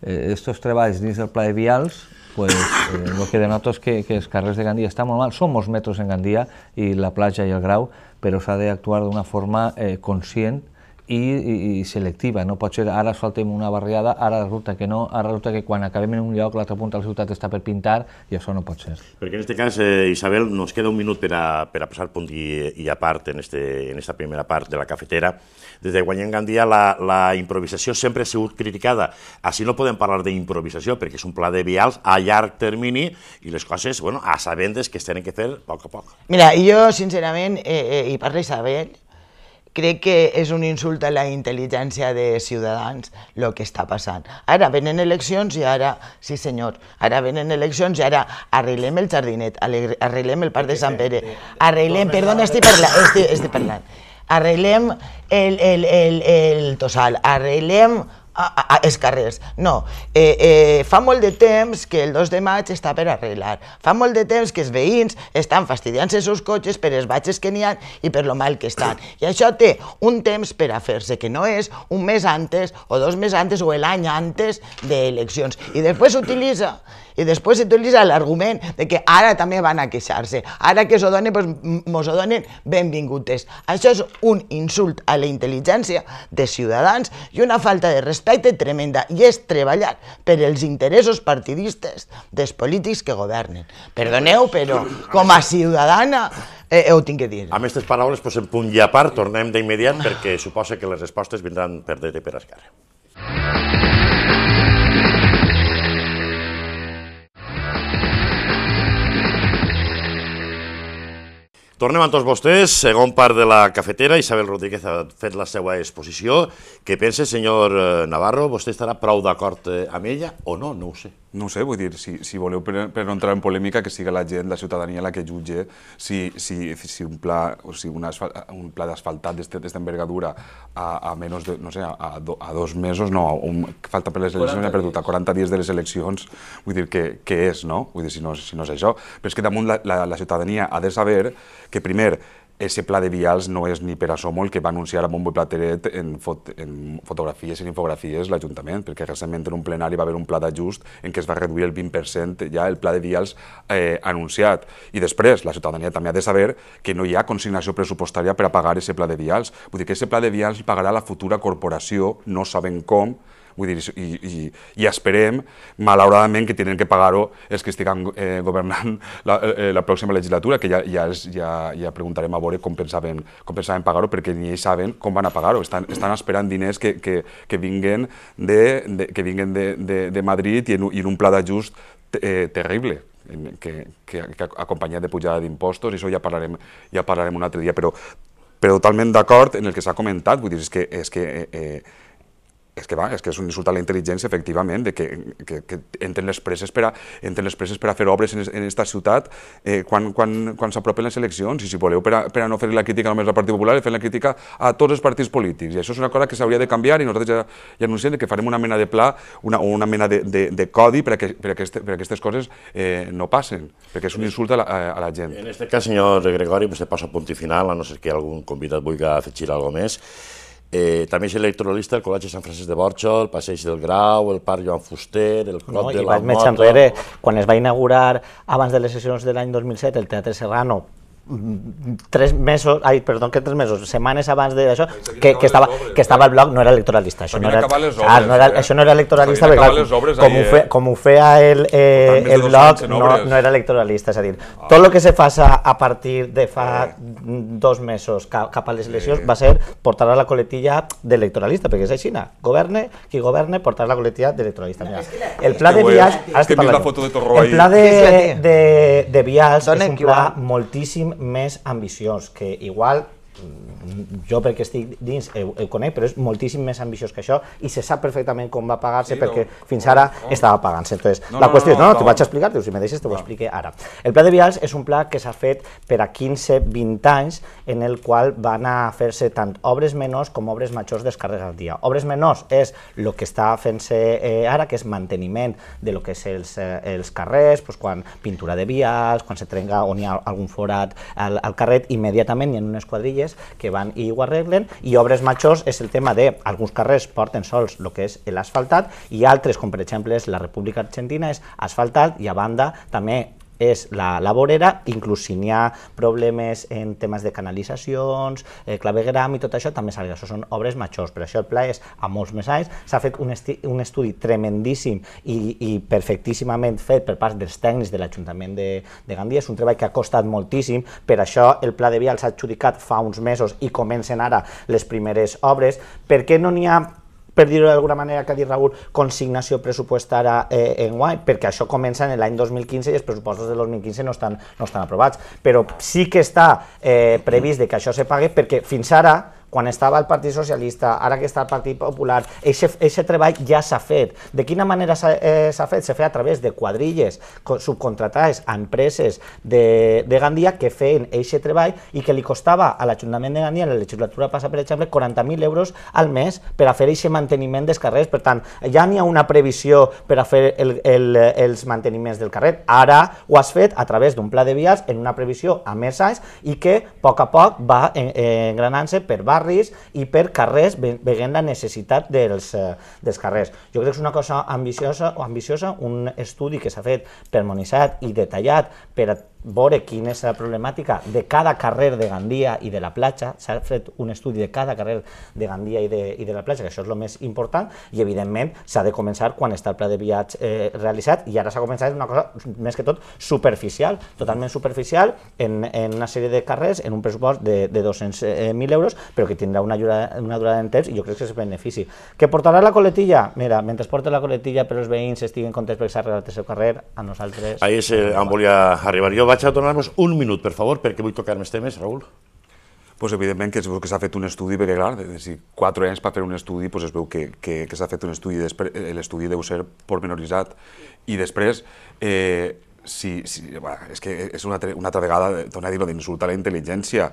eh, estos treballs dins del pla de vials pues, eh, que denoto és que, que els carrers de Gandia estan molt mal, són molts metres en Gandia i la platja i el grau, però s'ha d'actuar d'una forma eh, conscient i, i, i selectiva. No pot ser ara soltem una barriada, ara resulta que no, ara resulta que quan acabem en un lloc l'altra punta de la ciutat està per pintar i això no pot ser. Perquè en aquest cas, eh, Isabel, nos queda un minut per a, per a passar punt i, i a part en, este, en esta primera part de la cafetera. Des de Guanyant Gandia la, la improvisació sempre ha sigut criticada. Així no podem parlar d'improvisació perquè és un pla de vials a llarg termini i les coses, bueno, a sabentes que es tenen que fer a poc a poc. Mira, jo sincerament, eh, eh, i parla Isabel, crec que és un insult a la intel·ligència de Ciutadans el que està passant. Ara venen eleccions i ara, sí senyor, ara venen eleccions i ara arreglem el jardinet, arreglem el parc de Sant Pere, arreglem, perdona, estic parlant, estic, estic parlant, arreglem el, el, el, el, el arreglem a, a, als carrers. No, eh, eh, fa molt de temps que el 2 de maig està per arreglar. Fa molt de temps que els veïns estan fastidiant-se els seus cotxes per els batxes que n'hi ha i per lo mal que estan. I això té un temps per a fer-se, que no és un mes antes o dos mesos antes o l'any antes d'eleccions. I després s'utilitza i després s'utilitza l'argument de que ara també van a queixar-se, ara que s'ho donen, doncs mos ho donen benvingutes. Això és un insult a la intel·ligència de ciutadans i una falta de respecte tremenda i és treballar per els interessos partidistes dels polítics que governen. Perdoneu, però com a ciutadana eh, eh ho tinc que dir. Amb aquestes paraules posem punt i a part, tornem d'immediat perquè suposa que les respostes vindran per dret i per esquerra. Tornem amb tots vostès, segon part de la cafetera. Isabel Rodríguez ha fet la seva exposició. Què pensa, senyor eh, Navarro? Vostè estarà prou d'acord eh, amb ella o no? No ho sé. No ho sé, vull dir, si, si voleu, per, no entrar en polèmica, que siga la gent, la ciutadania, la que jutge si, si, si un pla, o si un pla d'asfaltat d'aquesta envergadura a, a menys de, no sé, a, do, a dos mesos, no, un, falta per les eleccions, ha perdut a 40 dies de les eleccions, vull dir, què, què és, no? Vull dir, si no, si no és això. Però és que damunt la, la, la ciutadania ha de saber que primer ese pla de vials no és ni per assomo el que va anunciar a Bombo i Plateret en, fot en fotografies i en infografies l'Ajuntament, perquè recentment en un plenari va haver un pla d'ajust en què es va reduir el 20% ja el pla de vials eh, anunciat. I després, la ciutadania també ha de saber que no hi ha consignació pressupostària per a pagar ese pla de vials. Vull dir que ese pla de vials pagarà la futura corporació, no saben com, Vull dir, i, i, i esperem, malauradament, que tenen que pagar-ho els que estiguen eh, governant la, eh, eh, la pròxima legislatura, que ja, ja, és, ja, ja preguntarem a veure com pensaven, com pensaven pagar-ho, perquè ni ells saben com van a pagar-ho. Estan, estan esperant diners que, que, que vinguen, de, de, que vinguen de, de, de Madrid i en, i en un pla d'ajust eh, terrible que, que, que acompanyat de pujada d'impostos, i això ja parlarem, ja parlarem un altre dia, però, però totalment d'acord en el que s'ha comentat, vull dir, és que, és que eh, eh és que, va, és que és un insult a la intel·ligència, efectivament, de que, que, que entren, les preses per a, entren les preses per a fer obres en, en esta ciutat eh, quan, quan, quan s'apropen les eleccions, i si voleu, per a, per a no fer la crítica només al Partit Popular, fer la crítica a tots els partits polítics. I això és una cosa que s'hauria de canviar i nosaltres ja, ja anunciem que farem una mena de pla, una, una mena de, de, de codi per a que, per a aquest, per a aquestes coses eh, no passen, perquè és un insult a la, a, la gent. En aquest cas, senyor Gregori, se passa a punt i final, a no ser que algun convidat vulgui afegir alguna cosa més. Eh, també és electoralista el Col·legi Sant Francesc de Borja, el Passeig del Grau, el Parc Joan Fuster, el Clot no, de la Mota... I vaig enrere, quan es va inaugurar abans de les sessions de l'any 2007 el Teatre Serrano, tres mesos, ai, perdó, que tres mesos, setmanes abans d'això, que, que, estava, obres, que estava eh? el blog, no era electoralista. Això ah, no era, obres, ah, no era, eh? això no era electoralista, perquè, com, ho fe, eh? com ho feia el, eh, el blog, no, no era electoralista. És a dir, ah. tot el que se fa a partir de fa ah. dos mesos cap, cap a les eleccions sí. va ser portar a la coletilla d'electoralista, perquè és així, governe, qui governe, portar la coletilla d'electoralista. No, El pla de viatge... Has de parlar. El pla de, de, de viatge és un pla moltíssim, més ambiciós, que igual jo perquè estic dins ho, ho conec, però és moltíssim més ambiciós que això i se sap perfectament com va pagar-se sí, perquè no, fins ara no, estava pagant-se. Entonces, no, la no, qüestió és, no, no, no t'ho vaig explicar, dius, si me deixes t'ho explique ara. El pla de vials és un pla que s'ha fet per a 15-20 anys en el qual van a fer-se tant obres menors com obres majors dels al dia. Obres menors és el que està fent-se eh, ara, que és manteniment de lo que és els, eh, els carrers, pues, quan pintura de vials, quan se trenga on hi ha algun forat al, al carrer, immediatament hi ha unes quadrilles carrers que van i ho arreglen, i obres majors és el tema de alguns carrers porten sols el que és l'asfaltat i altres, com per exemple és la República Argentina, és asfaltat i a banda també és la, la vorera, inclús si n'hi ha problemes en temes de canalitzacions, eh, clavegram i tot això, també s'arriba. Això són obres majors, però això el pla és a molts més anys. S'ha fet un, esti, un estudi tremendíssim i, i perfectíssimament fet per part dels tècnics de l'Ajuntament de, de Gandia. És un treball que ha costat moltíssim, per això el pla de vial s'ha adjudicat fa uns mesos i comencen ara les primeres obres. Per què no n'hi ha per dir-ho d'alguna manera que ha dit Raül, consignació pressupostària eh, en guany, perquè això comença en l'any 2015 i els pressupostos del 2015 no estan, no estan aprovats. Però sí que està eh, previst de que això se pague perquè fins ara quan estava el Partit Socialista, ara que està el Partit Popular, aquest treball ja s'ha fet. De quina manera s'ha eh, fet? S'ha fet a través de quadrilles subcontratades a empreses de, de Gandia que feien aquest treball i que li costava a l'Ajuntament de Gandia, en la legislatura passa, per exemple, 40.000 euros al mes per a fer aquest manteniment dels carrers. Per tant, ja n'hi ha una previsió per a fer el, el, els manteniments del carrer. Ara ho has fet a través d'un pla de vials en una previsió a més anys i que a poc a poc va engranant-se per bar barris i per carrers, veient la necessitat dels, eh, dels carrers. Jo crec que és una cosa ambiciosa o ambiciosa, un estudi que s'ha fet per i detallat per a veure quina és la problemàtica de cada carrer de Gandia i de la platja, s'ha fet un estudi de cada carrer de Gandia i de, i de la platja, que això és el més important, i evidentment s'ha de començar quan està el pla de viatge eh, realitzat, i ara s'ha començat una cosa més que tot superficial, totalment superficial, en, en una sèrie de carrers, en un pressupost de, de 200.000 eh, euros, però que tindrà una, durada, una durada en temps, i jo crec que és benefici. Que portarà la coletilla? Mira, mentre porta la coletilla però els veïns estiguen contents perquè s'ha arreglat el seu carrer, a nosaltres... Ahí és eh, on volia arribar jo, vaig a donar-vos un minut, per favor, perquè vull tocar més temes, Raül. Pues, evidentment que es veu que s'ha fet un estudi, perquè clar, de, si quatre anys per fer un estudi, pues, es veu que, que, que s'ha fet un estudi, eh, l'estudi deu ser pormenoritzat, i després eh, si, si, bueno, és que és una, una altra vegada, torna a dir-ho, d'insultar la intel·ligència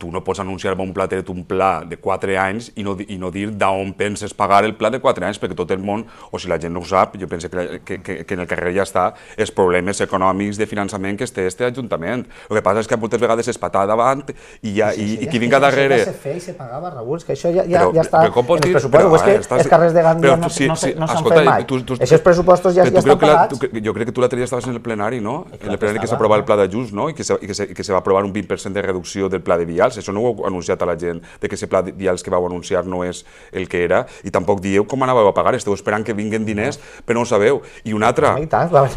tu no pots anunciar un un plateret, un pla de 4 anys i no, i no dir d'on penses pagar el pla de 4 anys, perquè tot el món, o si la gent no ho sap, jo penso que, que, que, que en el carrer ja està els problemes econòmics de finançament que té este Ajuntament. El que passa és que moltes vegades es patà davant i, ja, sí, sí, i, i qui vinga darrere... Això ja se feia i se pagava, Raül, que això ja, ja, però, ja està però com en els pressupostos. Però, és que estàs... els carrers de Gandia però, no, sí, no, sí, no s'han fet mai. Tu, tu, Aquests pressupostos ja, ja estan pagats. La, tu, jo crec que tu l'altre dia estaves en el plenari, no? En el plenari que s'aprova el pla d'ajust, no? I que, se, i, que se, que se va aprovar un 20% de reducció del pla de vial mundials, això no ho heu anunciat a la gent, de que aquest pla dials que vau anunciar no és el que era, i tampoc dieu com anàveu a pagar, esteu esperant que vinguin diners, però no ho sabeu. I una altra...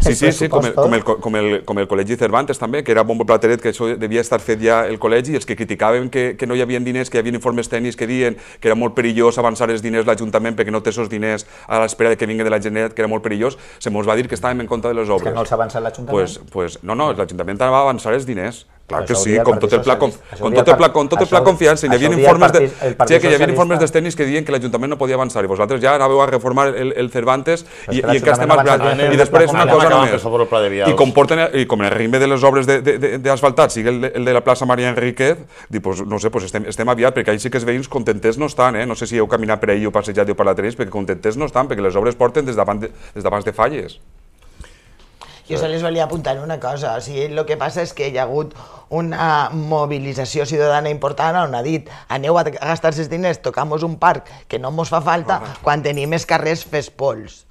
Sí, sí, sí, com el, com el, com el, com el Col·legi Cervantes també, que era bombo plateret, que això devia estar fet ja el col·legi, i els que criticaven que, que no hi havia diners, que hi havia informes tècnics que dien que era molt perillós avançar els diners l'Ajuntament perquè no té els diners a l'espera que vinguin de la Generalitat, que era molt perillós, se mos va dir que estàvem en contra de les obres. És que no els ha avançat l'Ajuntament? Pues, pues, no, no, l'Ajuntament va avançar els diners. Clar que sí, com tot el pla, com, com tot el pla, com tot el pla confiança. Hi havia informes, de, sí, que hi havia informes dels tècnics que diuen que l'Ajuntament no podia avançar i vosaltres ja anàveu a reformar el, el Cervantes i, i encara estem als I després una cosa només. I com, porten, i com el ritme de les obres d'asfaltat sigui el, el de la plaça Maria Enriquez, dir, pues, no sé, pues estem, estem aviat, perquè ahir sí que els veïns contentes no estan, eh? no sé si heu caminat per ahir o passejat o per la perquè contentes no estan, perquè les obres porten des d'abans de, des de falles. Jo només volia apuntar una cosa, o sigui, el que passa és que hi ha hagut una mobilització ciutadana important on ha dit aneu a gastar els diners, tocamos un parc que no mos fa falta, quan tenim els carrers fes pols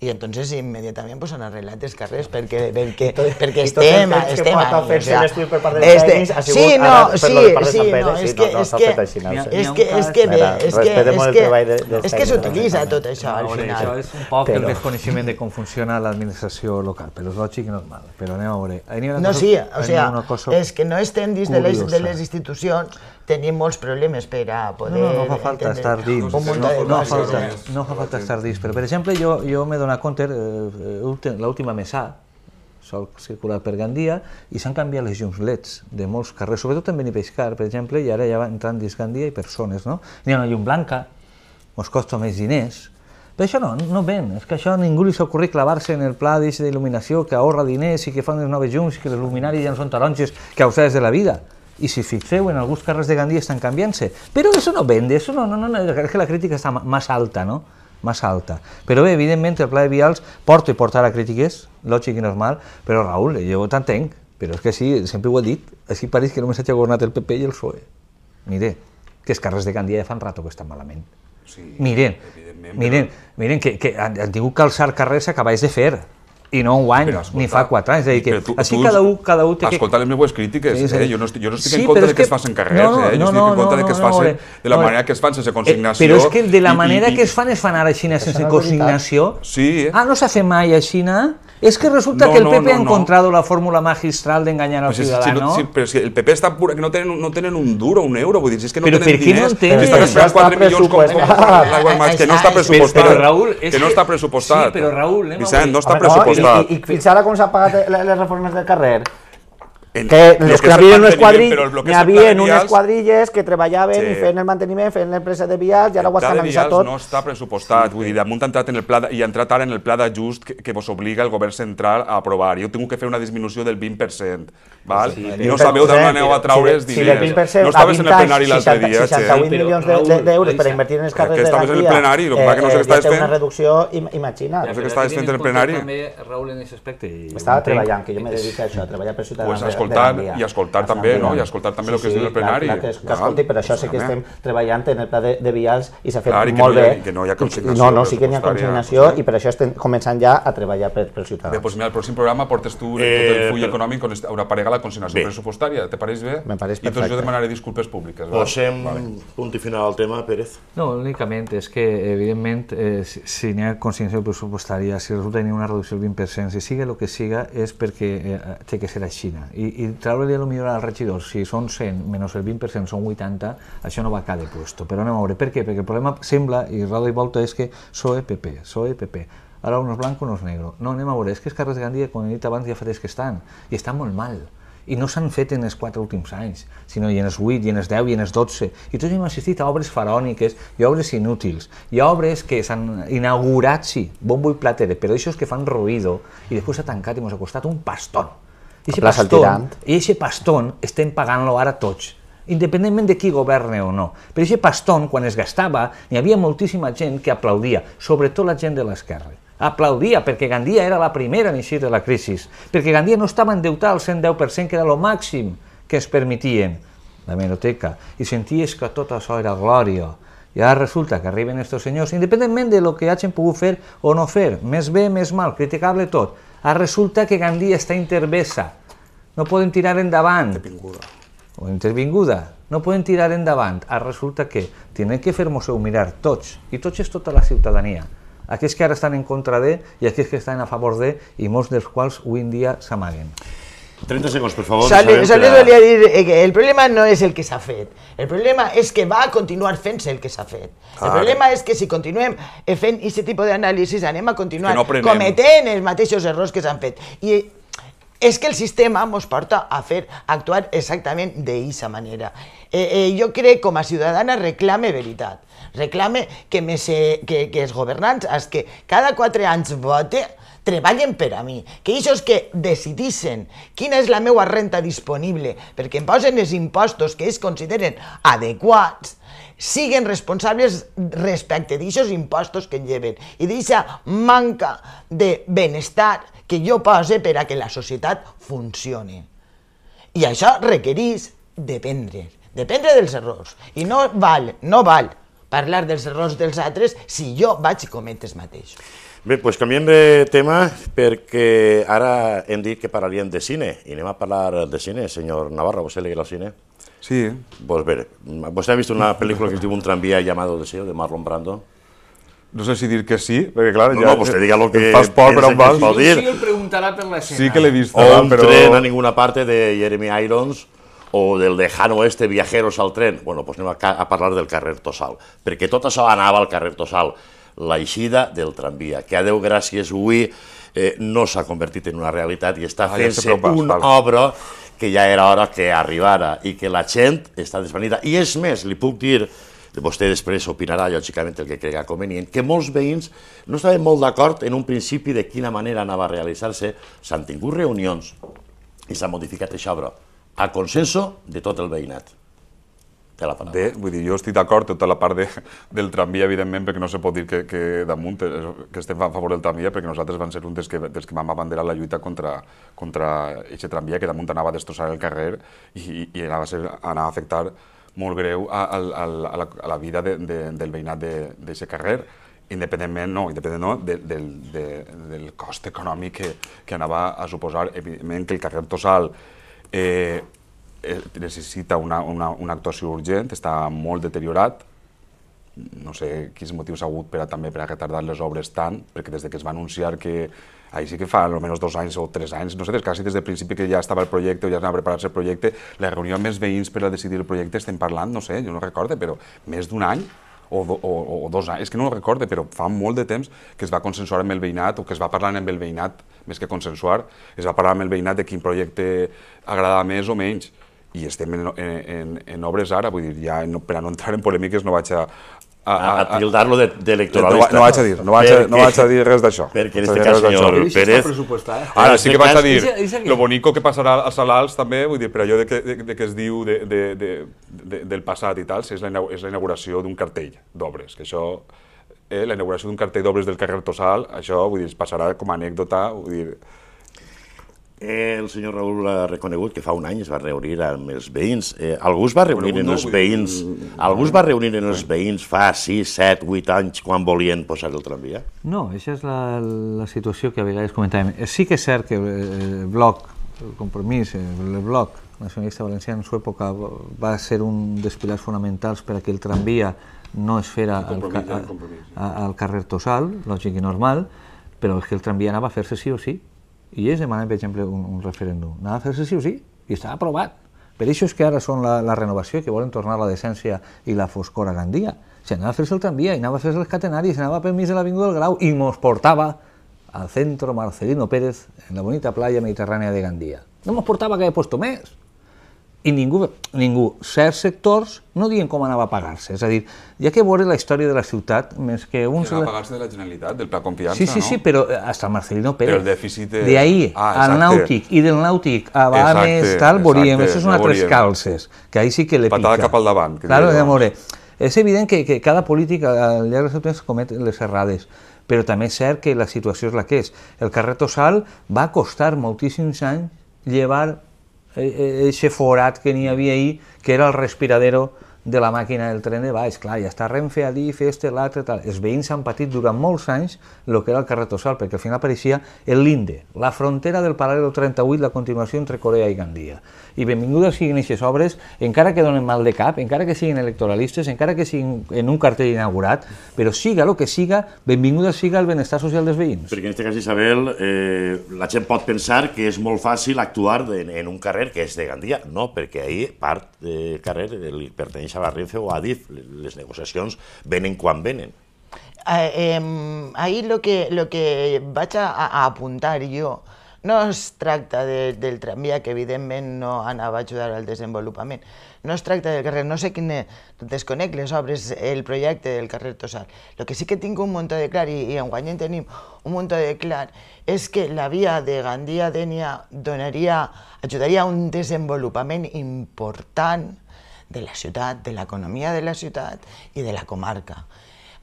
i entonces immediatament pues, han arreglat els carrers perquè, perquè, perquè estem, estem ahí. O sea, per part dels este, ha sigut sí, no, ara, ah, sí, per sí, no, és que, és que, és que, és que, bé, és que, és que, s'utilitza tot això al final. Això és un poc el desconeixement de com funciona l'administració local, però és lògic i normal. Però anem a veure. No, sí, o sea, és que no estem dins de les, de les institucions tenim molts problemes per a poder... No, no, no fa falta estar dins, no, no, no, fa falta, no fa falta estar dins, però per exemple jo, jo m'he donat compte, eh, l'última messà, sol circular per Gandia, i s'han canviat les llums LEDs de molts carrers, sobretot en Benipeixcar, per exemple, i ara ja va entrant dins Gandia i persones, no? N'hi ha una llum blanca, ens costa més diners, però això no, no ven, és que això a ningú li s'ha ocorrit clavar-se en el pla d'il·luminació que ahorra diners i que fan les noves llums i que les luminàries ja no són taronges causades de la vida i si fixeu, en alguns carrers de Gandia estan canviant-se. Però eso no vende, eso no, no, no, és que la crítica està més alta, no? Més alta. Però bé, evidentment, el pla de vials porta i portarà crítiques, lògic i normal, però Raül, jo t'entenc, però és que sí, sempre ho he dit, així pareix que només hagi governat el PP i el PSOE. Mire, que els carrers de Gandia ja fan rato que estan malament. Sí, miren, miren, però... miren, que, que han, tingut que alçar carrers a de fer i no un any, escolta, ni fa quatre anys. És a dir, que, tu, així tu, cada un, cada un té que... Escolta les meves crítiques, sí, sí. Eh? jo no estic, jo no estic sí, en contra de que, que es facin carrers, no, no, eh? jo no, estic no, en contra no, de que es facin no, de la no, manera que es fan sense consignació. Eh, però és que de la manera i, i... que es fan es fan ara a Xina sense consignació. Sí, eh? Ah, no s'ha fet mai a Xina? Es que resulta que el PP ha encontrado la fórmula magistral de engañar a al pues ciudadano. Si, pero si el PP está pura, que no tienen, no tienen un duro, un euro, pues, si es que no pero tienen dinero. Que están 4 millones con, ah, que no ah, está ah, presupuestado. que, no está presupuestado. Sí, pero Raúl... ¿eh? no está presupuestado. ¿Y ahora cómo se han pagado las reformas carrer? en que los que havia unes que había en un quadrilles que treballaven sí. i feien el manteniment, feien l'empresa de vials, i ara ho has canalitzat tot. no està pressupostat, sí. vull dir, damunt ha entrat en el pla de, i ha entrat ara en el pla d'ajust que, que vos obliga el govern central a aprovar. Jo tinc que fer una disminució del 20%, val? Sí, I no sabeu d'on aneu a traure els diners. Si, 20%, no estaves en el plenari l'altre dia, 68 milions d'euros per invertir en les cartes de Estaves en el plenari, el que no sé eh, què eh, estàs fent. una reducció, imagina't. No sé què estàs fent en el plenari. Raül, en aquest aspecte. Estava treballant, que jo me dedico a això, a treballar per Ciutadans escoltar, i escoltar també, no? I escoltar també sí, el que sí, es diu el plenari. Clar, clar, que, que escolti, per això sí que estem treballant en el pla de, de vials i s'ha fet clar, molt bé. que no hi ha consignació. No, no, sí que hi ha consignació i per això estem començant ja a treballar per, per Ciutadans. Bé, doncs mira, el pròxim programa portes tu eh, tot el eh, full econòmic on haurà paregat la consignació bé. pressupostària. Te pareix bé? Me pareix perfecte. I doncs jo demanaré disculpes públiques. Posem vale. punt i final al tema, Pérez. No, únicament, és que evidentment eh, si n'hi ha consignació pressupostària, si resulta tenir una reducció del 20%, si siga el que siga, és perquè eh, té que ser a Xina. I, i treure-li millor al regidor, si són 100 menys el 20% són 80, això no va cada puesto. Però anem a veure, per què? Perquè el problema sembla, i roda i volta, és que soe PP, soe PP, ara un és blanc, un és negre. No, anem a veure, és que els carrers Gandia, com he dit abans, ja fa que estan, i estan molt mal i no s'han fet en els quatre últims anys, sinó i en els 8, i en els 10, i en els 12. I tots hem assistit a obres faròniques i obres inútils, i obres que s'han inaugurat, sí, bombo i platere, però això que fan ruïdo i després s'ha tancat i ens ha costat un pastó. I aquest pastor, i aquest paston estem pagant-lo ara tots independentment de qui governe o no. Per aquest paston, quan es gastava, hi havia moltíssima gent que aplaudia, sobretot la gent de l'esquerra. Aplaudia perquè Gandia era la primera en eixir de la crisi, perquè Gandia no estava endeutat al 110%, que era el màxim que es permetien, la menoteca, i senties que tot això era glòria. I ara resulta que arriben aquests senyors, independentment de lo que hagin pogut fer o no fer, més bé, més mal, criticable tot, Ara ah, resulta que Gandia està intervesa, no poden tirar endavant. Intervinguda. O intervinguda. No poden tirar endavant. Ara ah, resulta que tenen que fer-nos mirar tots, i tots és tota la ciutadania. Aquells que ara estan en contra de i aquells que estan a favor de i molts dels quals avui en dia s'amaguen. 30 segons, per favor. Sal, Salud volia dir que el problema no és el que s'ha fet. El problema és que va continuar fent-se el que s'ha fet. Ah, el problema és que si continuem fent aquest tipus d'anàlisis anem a continuar no cometent els mateixos errors que s'han fet. I és que el sistema ens porta a fer a actuar exactament d'aquesta manera. Eh, eh, jo crec com a ciutadana reclame veritat. Reclame que, me se, que, que els governants, els que cada quatre anys voten, treballen per a mi, que ells que decidissin quina és la meva renta disponible perquè em posen els impostos que ells consideren adequats, siguen responsables respecte d'aquests impostos que lleven i d'aquesta manca de benestar que jo pose per a que la societat funcioni. I això requereix dependre, dependre dels errors. I no val, no val parlar dels errors dels altres si jo vaig i comet els mateixos. Bé, doncs canviem de tema perquè ara hem dit que parlaríem de cine i anem a parlar de cine. Senyor Navarro, vostè li agrada el cine? Sí. Pues bé, vostè ha vist una pel·lícula que es diu Un tramvia llamado Deseo, de Marlon Brando? No sé si dir que sí, perquè clar, no, ja... No, vostè diga el que... Fas por, però em vas? Sí, sí, el preguntarà per l'escena. Sí que l'he vist. O un però... tren a ninguna parte de Jeremy Irons, o del Jano oeste viajeros al tren, bueno, doncs anem a, a parlar del carrer Tossal, perquè tot això anava al carrer Tossal, l'eixida del tramvia, que a Déu gràcies avui eh, no s'ha convertit en una realitat i està ah, fent-se ja una val. obra que ja era hora que arribara i que la gent està desvanida. I és més, li puc dir vostè després opinarà lògicament el que crega convenient, que molts veïns no estaven molt d'acord en un principi de quina manera anava a realitzar-se, s'han tingut reunions i s'ha modificat això, però a consenso de tot el veïnat. Té la paraula. Bé, vull dir, jo estic d'acord, tota la part de, del tramvia, evidentment, perquè no se pot dir que, que damunt, eh, que estem a favor del tramvia, perquè nosaltres vam ser un dels que, dels que vam abanderar la lluita contra, contra aquest tramvia, que damunt anava a destrossar el carrer i, i anava, a ser, anava a afectar molt greu a, a, a, a, la, a la vida de, de, del veïnat d'aquest de, carrer independentment, no, independentment, no, de, del, de, del cost econòmic que, que anava a suposar, evidentment, que el carrer Tossal Eh, eh, necessita una, una, una actuació urgent, està molt deteriorat, no sé quins motius ha hagut per a, també per a retardar les obres tant, perquè des de que es va anunciar que ahir sí que fa almenys dos anys o tres anys, no sé, des, quasi des del principi que ja estava el projecte o ja anava a preparar-se el projecte, la reunió amb els veïns per a decidir el projecte estem parlant, no sé, jo no recordo, però més d'un any o, do, o, o dos anys, és que no ho recorde, però fa molt de temps que es va consensuar amb el veïnat o que es va parlar amb el veïnat, més que consensuar, es va parlar amb el veïnat de quin projecte agradava més o menys i estem en, en, en obres ara, vull dir, ja no, per a no entrar en polèmiques no vaig a, a, a, a tildar-lo d'electoralista. De, no, no, vaig a dir, no vaig a, no vaig a dir res d'això. Perquè en aquest cas, senyor Pérez... ¿eh? Ara sí que vaig a dir, lo bonico que passarà als salals també, vull dir, per allò de que, de, de que es diu de, de, de, de, del passat i tal, és la, és la inauguració d'un cartell d'obres, que això eh, la inauguració d'un cartell d'obres del carrer Tosal, això vull dir, es passarà com a anècdota, vull dir, Eh, el senyor Raül ha reconegut que fa un any es va reunir amb els veïns. Eh, algú es va reunir amb els veïns algú es va reunir amb els veïns fa 6, 7, 8 anys quan volien posar el tramvia? No, això és la, la situació que a vegades comentàvem. Eh, sí que és cert que eh, el bloc, el compromís, eh, el bloc nacionalista valencià en su època va ser un dels pilars fonamentals per a que el tramvia no es fera al, al, al carrer Tosal, lògic i normal, però és que el tramvia anava a fer-se sí o sí, i ells demanen, per exemple, un, un referèndum. N'ha de fer-se sí o sí, i està aprovat. Per això és que ara són la, la renovació, que volen tornar la decència i la foscor a Gandia. Si anava a fer-se el tramvia, i anava a fer-se els catenaris, anava per mig de l'Avinguda del Grau, i mos portava al centro Marcelino Pérez, en la bonita playa mediterrània de Gandia. No mos portava que he puesto més i ningú, ningú, certs sectors no diuen com anava a pagar-se. És a dir, hi ha que veure la història de la ciutat més que uns... Que va pagar-se de la Generalitat, del Pla Confiança, Sí, sí, no? sí, però eh, hasta Marcelino Pérez. Però el dèficit... És... De ahí ah, al Nàutic i del Nàutic a Bahames, exacte, tal, veuríem, això és una tres calces, que ahir sí que le pica. cap al davant. Que claro, ja amore. És evident que, que cada polític al llarg del seu temps comet les errades, però també és cert que la situació és la que és. El carrer Tossal va costar moltíssims anys llevar Eh, eh, ese forat que n'hi havia ahir, que era el respiradero de la màquina del tren de baix, clar, ja està Renfe, Adif, Feste, l'altre, tal. Els veïns han patit durant molts anys el que era el carrer Tossal, perquè al final apareixia el Linde, la frontera del paral·lel 38, la continuació entre Corea i Gandia. I benvingudes siguin aquestes obres, encara que donen mal de cap, encara que siguin electoralistes, encara que siguin en un cartell inaugurat, però siga el que siga, benvinguda siga el benestar social dels veïns. Perquè en aquest cas, Isabel, eh, la gent pot pensar que és molt fàcil actuar en, en un carrer que és de Gandia. No, perquè ahir part del carrer li pertany la Renfe o Adif, les negociacions venen quan venen. Eh, eh, ahí lo que, lo que vaig a, a apuntar jo no es tracta de, del tramvia, que evidentment no anava a ajudar al desenvolupament. No es tracta del carrer, no sé quin desconec les obres, el projecte del carrer Tosal. El que sí que tinc un munt de clar, i, i en en tenim un munt de clar, és que la via de gandia denia donaria, ajudaria a un desenvolupament important de la ciutat, de l'economia de la ciutat i de la comarca.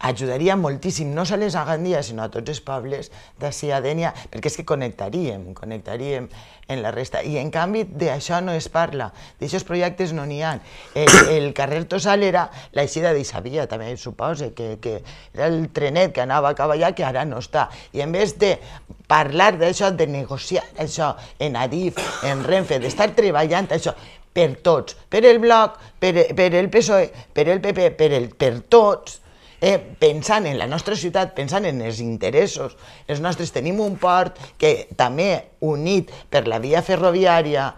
Ajudaria moltíssim, no només a Gandia, sinó a tots els pobles de Ciadènia, perquè és que connectaríem, connectaríem en la resta. I en canvi d'això no es parla, d'aixòs projectes no n'hi ha. El, el carrer Tosal era l'aixida d'Isabia, també suposa, que, que era el trenet que anava a cavallà que ara no està. I en vez de parlar d'això, de negociar això en Adif, en Renfe, d'estar treballant això, per tots, per el Bloc, per, per el PSOE, per el PP, per, el, per tots, eh, pensant en la nostra ciutat, pensant en els interessos, els nostres tenim un port que també unit per la via ferroviària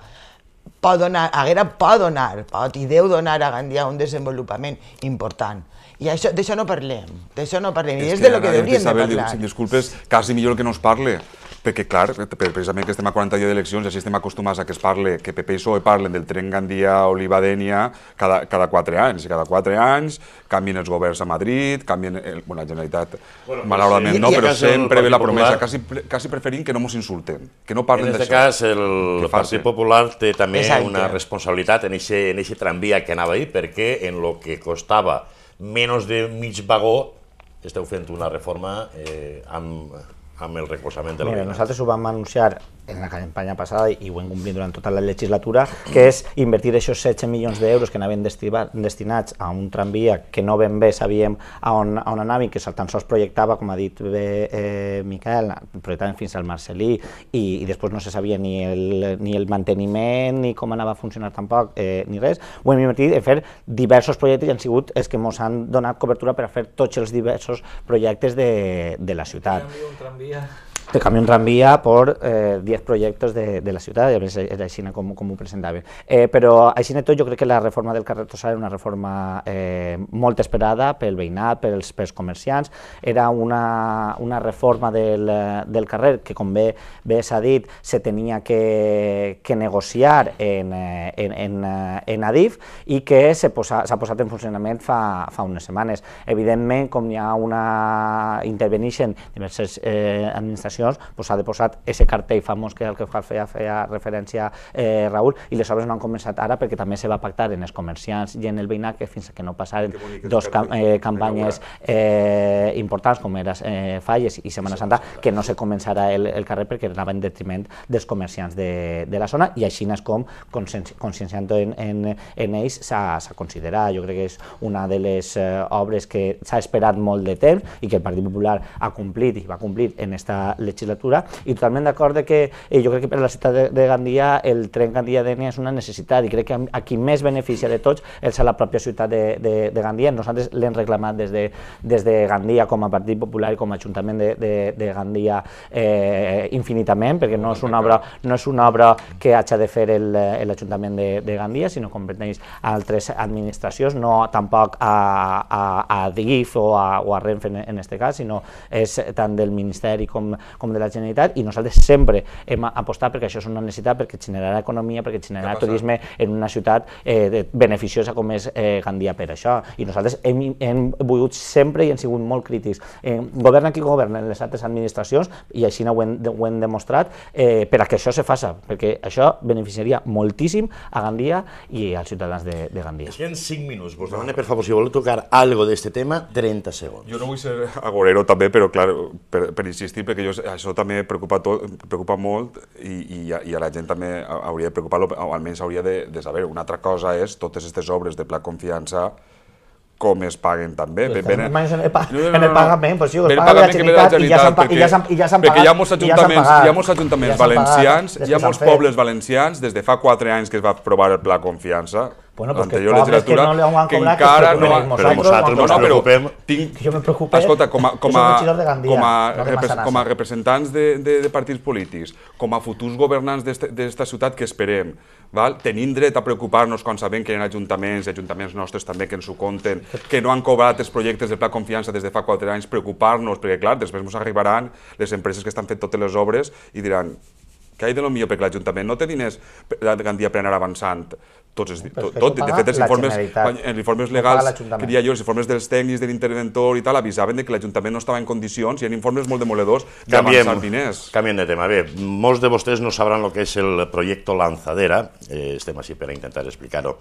pot donar, haguera pot donar, pot i deu donar a Gandia un desenvolupament important. I això, d'això no parlem, d'això no parlem, i és, és de lo que, que hauríem de, parlar. disculpes, quasi millor que no es parle, perquè, clar, precisament que estem a 40 dies d'eleccions, així estem acostumats a que es parle, que PP i PSOE parlen del tren Gandia o l'Ibadènia cada, cada 4 anys, i cada 4 anys canvien els governs a Madrid, canvien... El, bueno, la Generalitat, bueno, malauradament sí, no, però sempre ve la promesa, quasi, quasi preferint que no ens insulten, que no parlen d'això. En aquest cas, el Partit Popular té també Exacte. una responsabilitat en aquest tramvia que anava ahir, perquè en lo que costava menys de mig vagó esteu fent una reforma eh, amb amb el recolzament de la Nosaltres ho vam anunciar en la campanya passada i ho hem complit durant tota la legislatura, que és invertir aquests 7 milions d'euros que anaven destinats a un tramvia que no ben bé sabíem a on, a on anava que tan sols projectava, com ha dit bé eh, Miquel, projectaven fins al Marcelí i, i després no se sabia ni el, ni el manteniment ni com anava a funcionar tampoc, eh, ni res. Ho hem invertit en fer diversos projectes i han sigut els que ens han donat cobertura per a fer tots els diversos projectes de, de la ciutat. Un tramvia, un tramvia de Camión Tranvía por 10 eh, proyectos de, de, la ciudad, i era així como, com presentable. Eh, però així tot jo crec que la reforma del carrer Tossal era una reforma eh, molt esperada pel veïnat, pels, pels comerciants, era una, una reforma del, del carrer que, com bé, bé s'ha dit, se tenia que, que negociar en, eh, en, en, eh, en Adif i que s'ha posa, posat en funcionament fa, fa unes setmanes. Evidentment, com hi ha una... intervenixen diverses eh, administracions associacions, doncs de posar ese cartell famós que és el que feia, feia referència eh, Raül, i les obres no han començat ara perquè també se va pactar en els comerciants i en el que fins que no passaren dos cam eh, campanyes eh, importants com eren eh, Falles i Semana Santa, que no se començarà el, el carrer perquè anava en detriment dels comerciants de, de la zona i així és com conscienciant en, en, en ells s'ha considerat, jo crec que és una de les eh, obres que s'ha esperat molt de temps i que el Partit Popular ha complit i va complir en esta legislatura i totalment d'acord que eh, jo crec que per a la ciutat de, de Gandia el tren Gandia-Dènia és una necessitat i crec que a, a qui més beneficia de tots és a la pròpia ciutat de, de, de Gandia. Nosaltres l'hem reclamat des de, des de Gandia com a Partit Popular i com a Ajuntament de, de, de Gandia eh, infinitament, perquè no és una obra, no és una obra que hagi de fer l'Ajuntament de, de Gandia, sinó que competeix a altres administracions, no tampoc a, a, a DIF o a, o a Renfe en, aquest cas, sinó és tant del Ministeri com com de la Generalitat i nosaltres sempre hem apostat perquè això és una necessitat, perquè generarà economia, perquè generarà turisme en una ciutat eh, beneficiosa com és eh, Gandia per això. I nosaltres hem, hem volgut sempre i hem sigut molt crítics. Eh, governa qui governa en les altres administracions i així ho hem, ho hem demostrat eh, per a que això se faça, perquè això beneficiaria moltíssim a Gandia i als ciutadans de, de Gandia. Es queden 5 minuts. Vos demane, per favor, si voleu tocar algo d'este tema, 30 segons. Jo no vull ser agorero també, però clar, per, per insistir, perquè jo això també preocupa, tot, preocupa molt i, i, a, i a la gent també hauria de preocupar-lo, almenys hauria de, de saber. Una altra cosa és totes aquestes obres de pla confiança com es paguen també. Pues ben, ben, en, el, pa, no, no, no. en el pagament, pues sí, el, el paga la Generalitat, i ja s'han pagat. Perquè, ja perquè hi ha molts ajuntaments, ja hi ha molts ajuntaments ja valencians, hi ha molts pobles valencians, des de fa 4 anys que es va aprovar el Pla Confiança, Bueno, pues l'anterior literatura, que, no van que encara que no... però vosaltres no, no, tinc, jo me preocupé, escolta, com a, com a, Gandia, com a, no com a representants de, de, de partits polítics, com a futurs governants d'esta ciutat que esperem, val? tenim dret a preocupar-nos quan sabem que hi ha ajuntaments i ajuntaments nostres també que ens ho compten, que no han cobrat els projectes del Pla Confiança des de fa 4 anys, preocupar-nos, perquè clar, després ens arribaran les empreses que estan fent totes les obres i diran que hi de lo millor perquè l'Ajuntament no té diners Gandia per anar avançant tots els, tot, tot, de fet, els informes, els informes legals, que diria jo, els informes dels tècnics, de l'interventor i tal, avisaven que l'Ajuntament no estava en condicions i ha informes molt demoledors d'avançar diners. Canviem de tema. Bé, molts de vostès no sabran el que és el projecte Lanzadera, eh, estem així per intentar explicar-ho.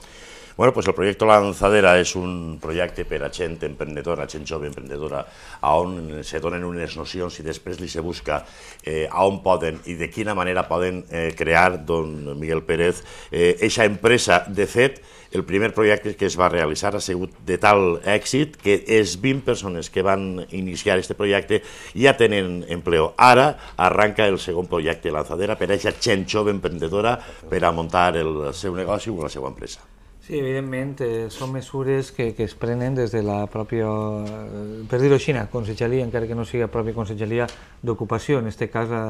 Bueno, pues el projecte Lanzadera és un projecte per a gent emprenedora, gent jove emprendedora, a on se donen unes nocions i després li se busca eh, a on poden i de quina manera poden eh, crear, don Miguel Pérez, eh, eixa empresa. De fet, el primer projecte que es va realitzar ha sigut de tal èxit que és 20 persones que van iniciar aquest projecte ja tenen empleo. Ara arranca el segon projecte Lanzadera per a aquesta gent jove emprendedora per a muntar el seu negoci o la seva empresa. Sí, evidentment, eh, són mesures que, que es prenen des de la pròpia, eh, per dir-ho així, Consejalia, encara que no sigui la pròpia Conselleria d'Ocupació, en aquest cas la,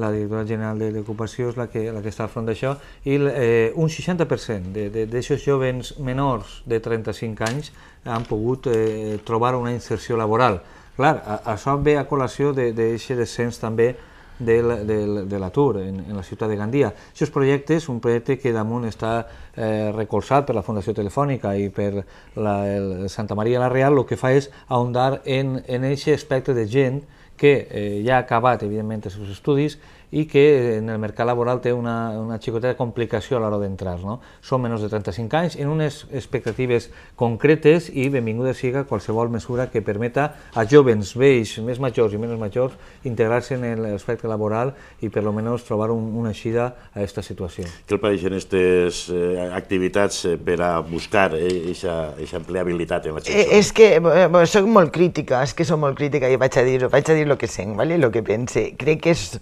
la Directora General d'Ocupació és la que, la que està al front d'això, i eh, un 60% d'aquests joves menors de 35 anys han pogut eh, trobar una inserció laboral. Clar, això ve a col·lació d'aquest de, de descens també de l'atur la, en, en la ciutat de Gandia. Aquests projectes, un projecte que damunt està eh, recolzat per la Fundació Telefònica i per la, Santa Maria la Real, el que fa és ahondar en aquest aspecte de gent que eh, ja ha acabat, evidentment, els seus estudis, i que en el mercat laboral té una, una xicoteta complicació a l'hora d'entrar. No? Són menys de 35 anys, en unes expectatives concretes i benvinguda siga qualsevol mesura que permeta a jovens, vells, més majors i menys majors, integrar-se en l'aspecte laboral i per almenys trobar un, una eixida a aquesta situació. Què el pareixen aquestes eh, activitats eh, per a buscar aquesta eh, empleabilitat en la xarxa? Eh, és que eh, soc molt crítica, és que soc molt crítica i vaig a dir, vaig a dir el que sent, ¿vale? lo que pense. Crec que és... Es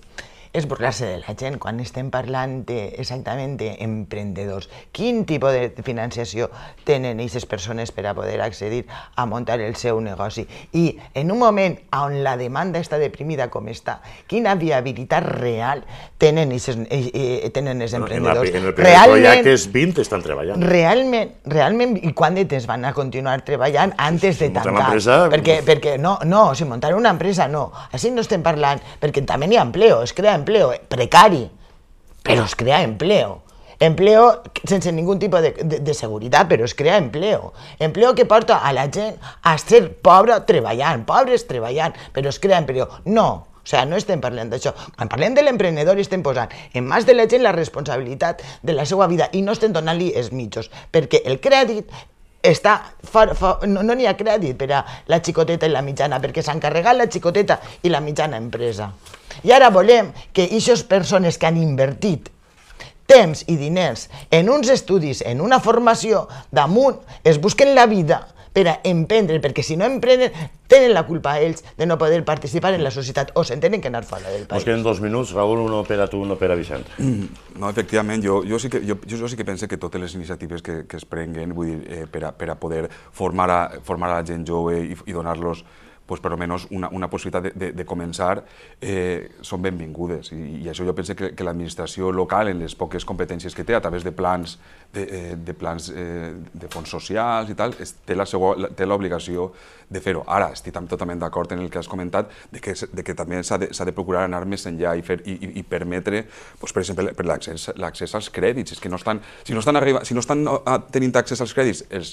és burlar-se de la gent quan estem parlant de, exactament d'emprendedors. Quin tipus de financiació tenen aquestes persones per a poder accedir a muntar el seu negoci? I en un moment on la demanda està deprimida com està, quina viabilitat real tenen, ises, tenen els emprendedors? Eh, eh, no, en, la, en el realment, projecte és 20 estan treballant. Realment, realment, i quant de temps van a continuar treballant antes si de tancar? Empresa... Perquè, perquè no, no, si muntar una empresa no. Així no estem parlant, perquè també n'hi ha empleo, es creen empleo, eh, precari, però es crea empleo. Empleo sense ningun tipus de, de, de seguretat, però es crea empleo. Empleo que porta a la gent a ser pobra treballant, pobres treballant, però es crea empleo. No, o sigui, no estem parlant d'això. Quan parlem de l'emprenedor estem posant en mans de la gent la responsabilitat de la seva vida i no estem donant-li els mitjos, perquè el crèdit està, fa, fa, no n'hi no ha crèdit per a la xicoteta i la mitjana, perquè s'han carregat la xicoteta i la mitjana empresa. I ara volem que aquestes persones que han invertit temps i diners en uns estudis, en una formació, damunt, es busquen la vida per a emprendre, perquè si no emprenen, tenen la culpa ells de no poder participar en la societat o se'n tenen que anar fora del país. Nos queden dos minuts, Raül, un per a tu, un per a Vicent. Mm, no, efectivament, jo, jo, sí que, jo, jo sí que pense que totes les iniciatives que, que es prenguen vull dir, eh, per, a, per a poder formar a, formar a la gent jove i, i donar-los pues, per almenys una, una possibilitat de, de, de començar, eh, són benvingudes. I, i això jo penso que, que l'administració local, en les poques competències que té, a través de plans de, eh, de, plans, eh, de fons socials i tal, es, té la seva, la, té l'obligació de fer-ho. Ara, estic totalment d'acord en el que has comentat, de que, de que també s'ha de, de procurar anar més enllà i, fer, i, i, i permetre, doncs, per exemple, per l'accés als crèdits. És que no estan, si, no estan arriba, si no estan tenint accés als crèdits, els,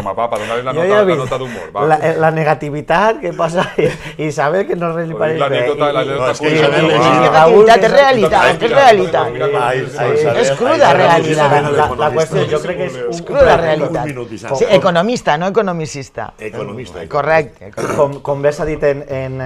la, nota, de La, negatividad que pasa y, saber que no es la Es realidad, es realidad, es cruda realidad. La cuestión, es cruda realidad. Economista, no economicista. Economista. correcto Com dit en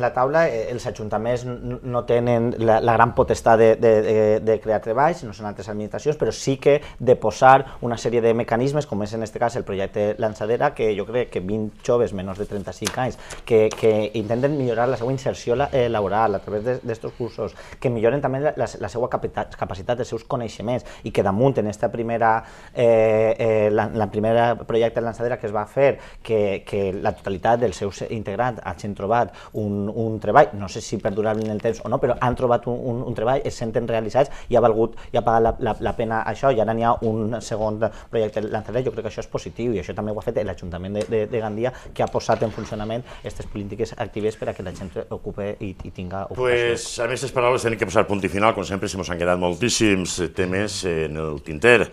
la tabla el ajuntaments no tienen la gran potestat de crear treballs, no són altres administracions, pero sí que deposar una serie de mecanismos como es en este caso el proyecto Millet Lançadera, que jo crec que 20 joves menors de 35 anys que, que intenten millorar la seva inserció eh, laboral a través d'aquests cursos, que milloren també la, la seva capacitat, capacitat, els seus coneixements i que damunt en esta primera, eh, eh, la, la primera projecte de lançadera que es va fer, que, que la totalitat dels seus integrants hagin trobat un, un treball, no sé si perdurable en el temps o no, però han trobat un, un, un treball, es senten realitzats i ha valgut i ha pagat la, la, la pena això i ara n'hi ha un segon projecte lançadera, jo crec que això és positiu i això també ho ha fet l'Ajuntament de, de, de Gandia, que ha posat en funcionament aquestes polítiques actives per a que la gent ocupe i, i tinga ocupació. Pues, a aquestes paraules tenim que posar punt i final, com sempre si ens han quedat moltíssims temes en el tinter.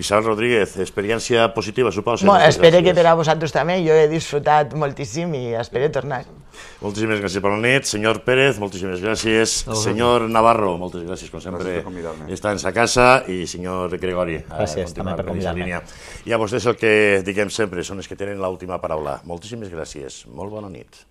Isabel Rodríguez, experiència positiva, suposo. Bueno, espero que per a vosaltres també, jo he disfrutat moltíssim i espero tornar. Moltíssimes gràcies per la nit. Senyor Pérez, moltíssimes gràcies. Senyor Navarro, moltes gràcies, com sempre, gràcies està en sa casa. I senyor Gregori, gràcies, a també per convidar-me. I a vostès el que diguem sempre són els que tenen l'última paraula. Moltíssimes gràcies. Molt bona nit.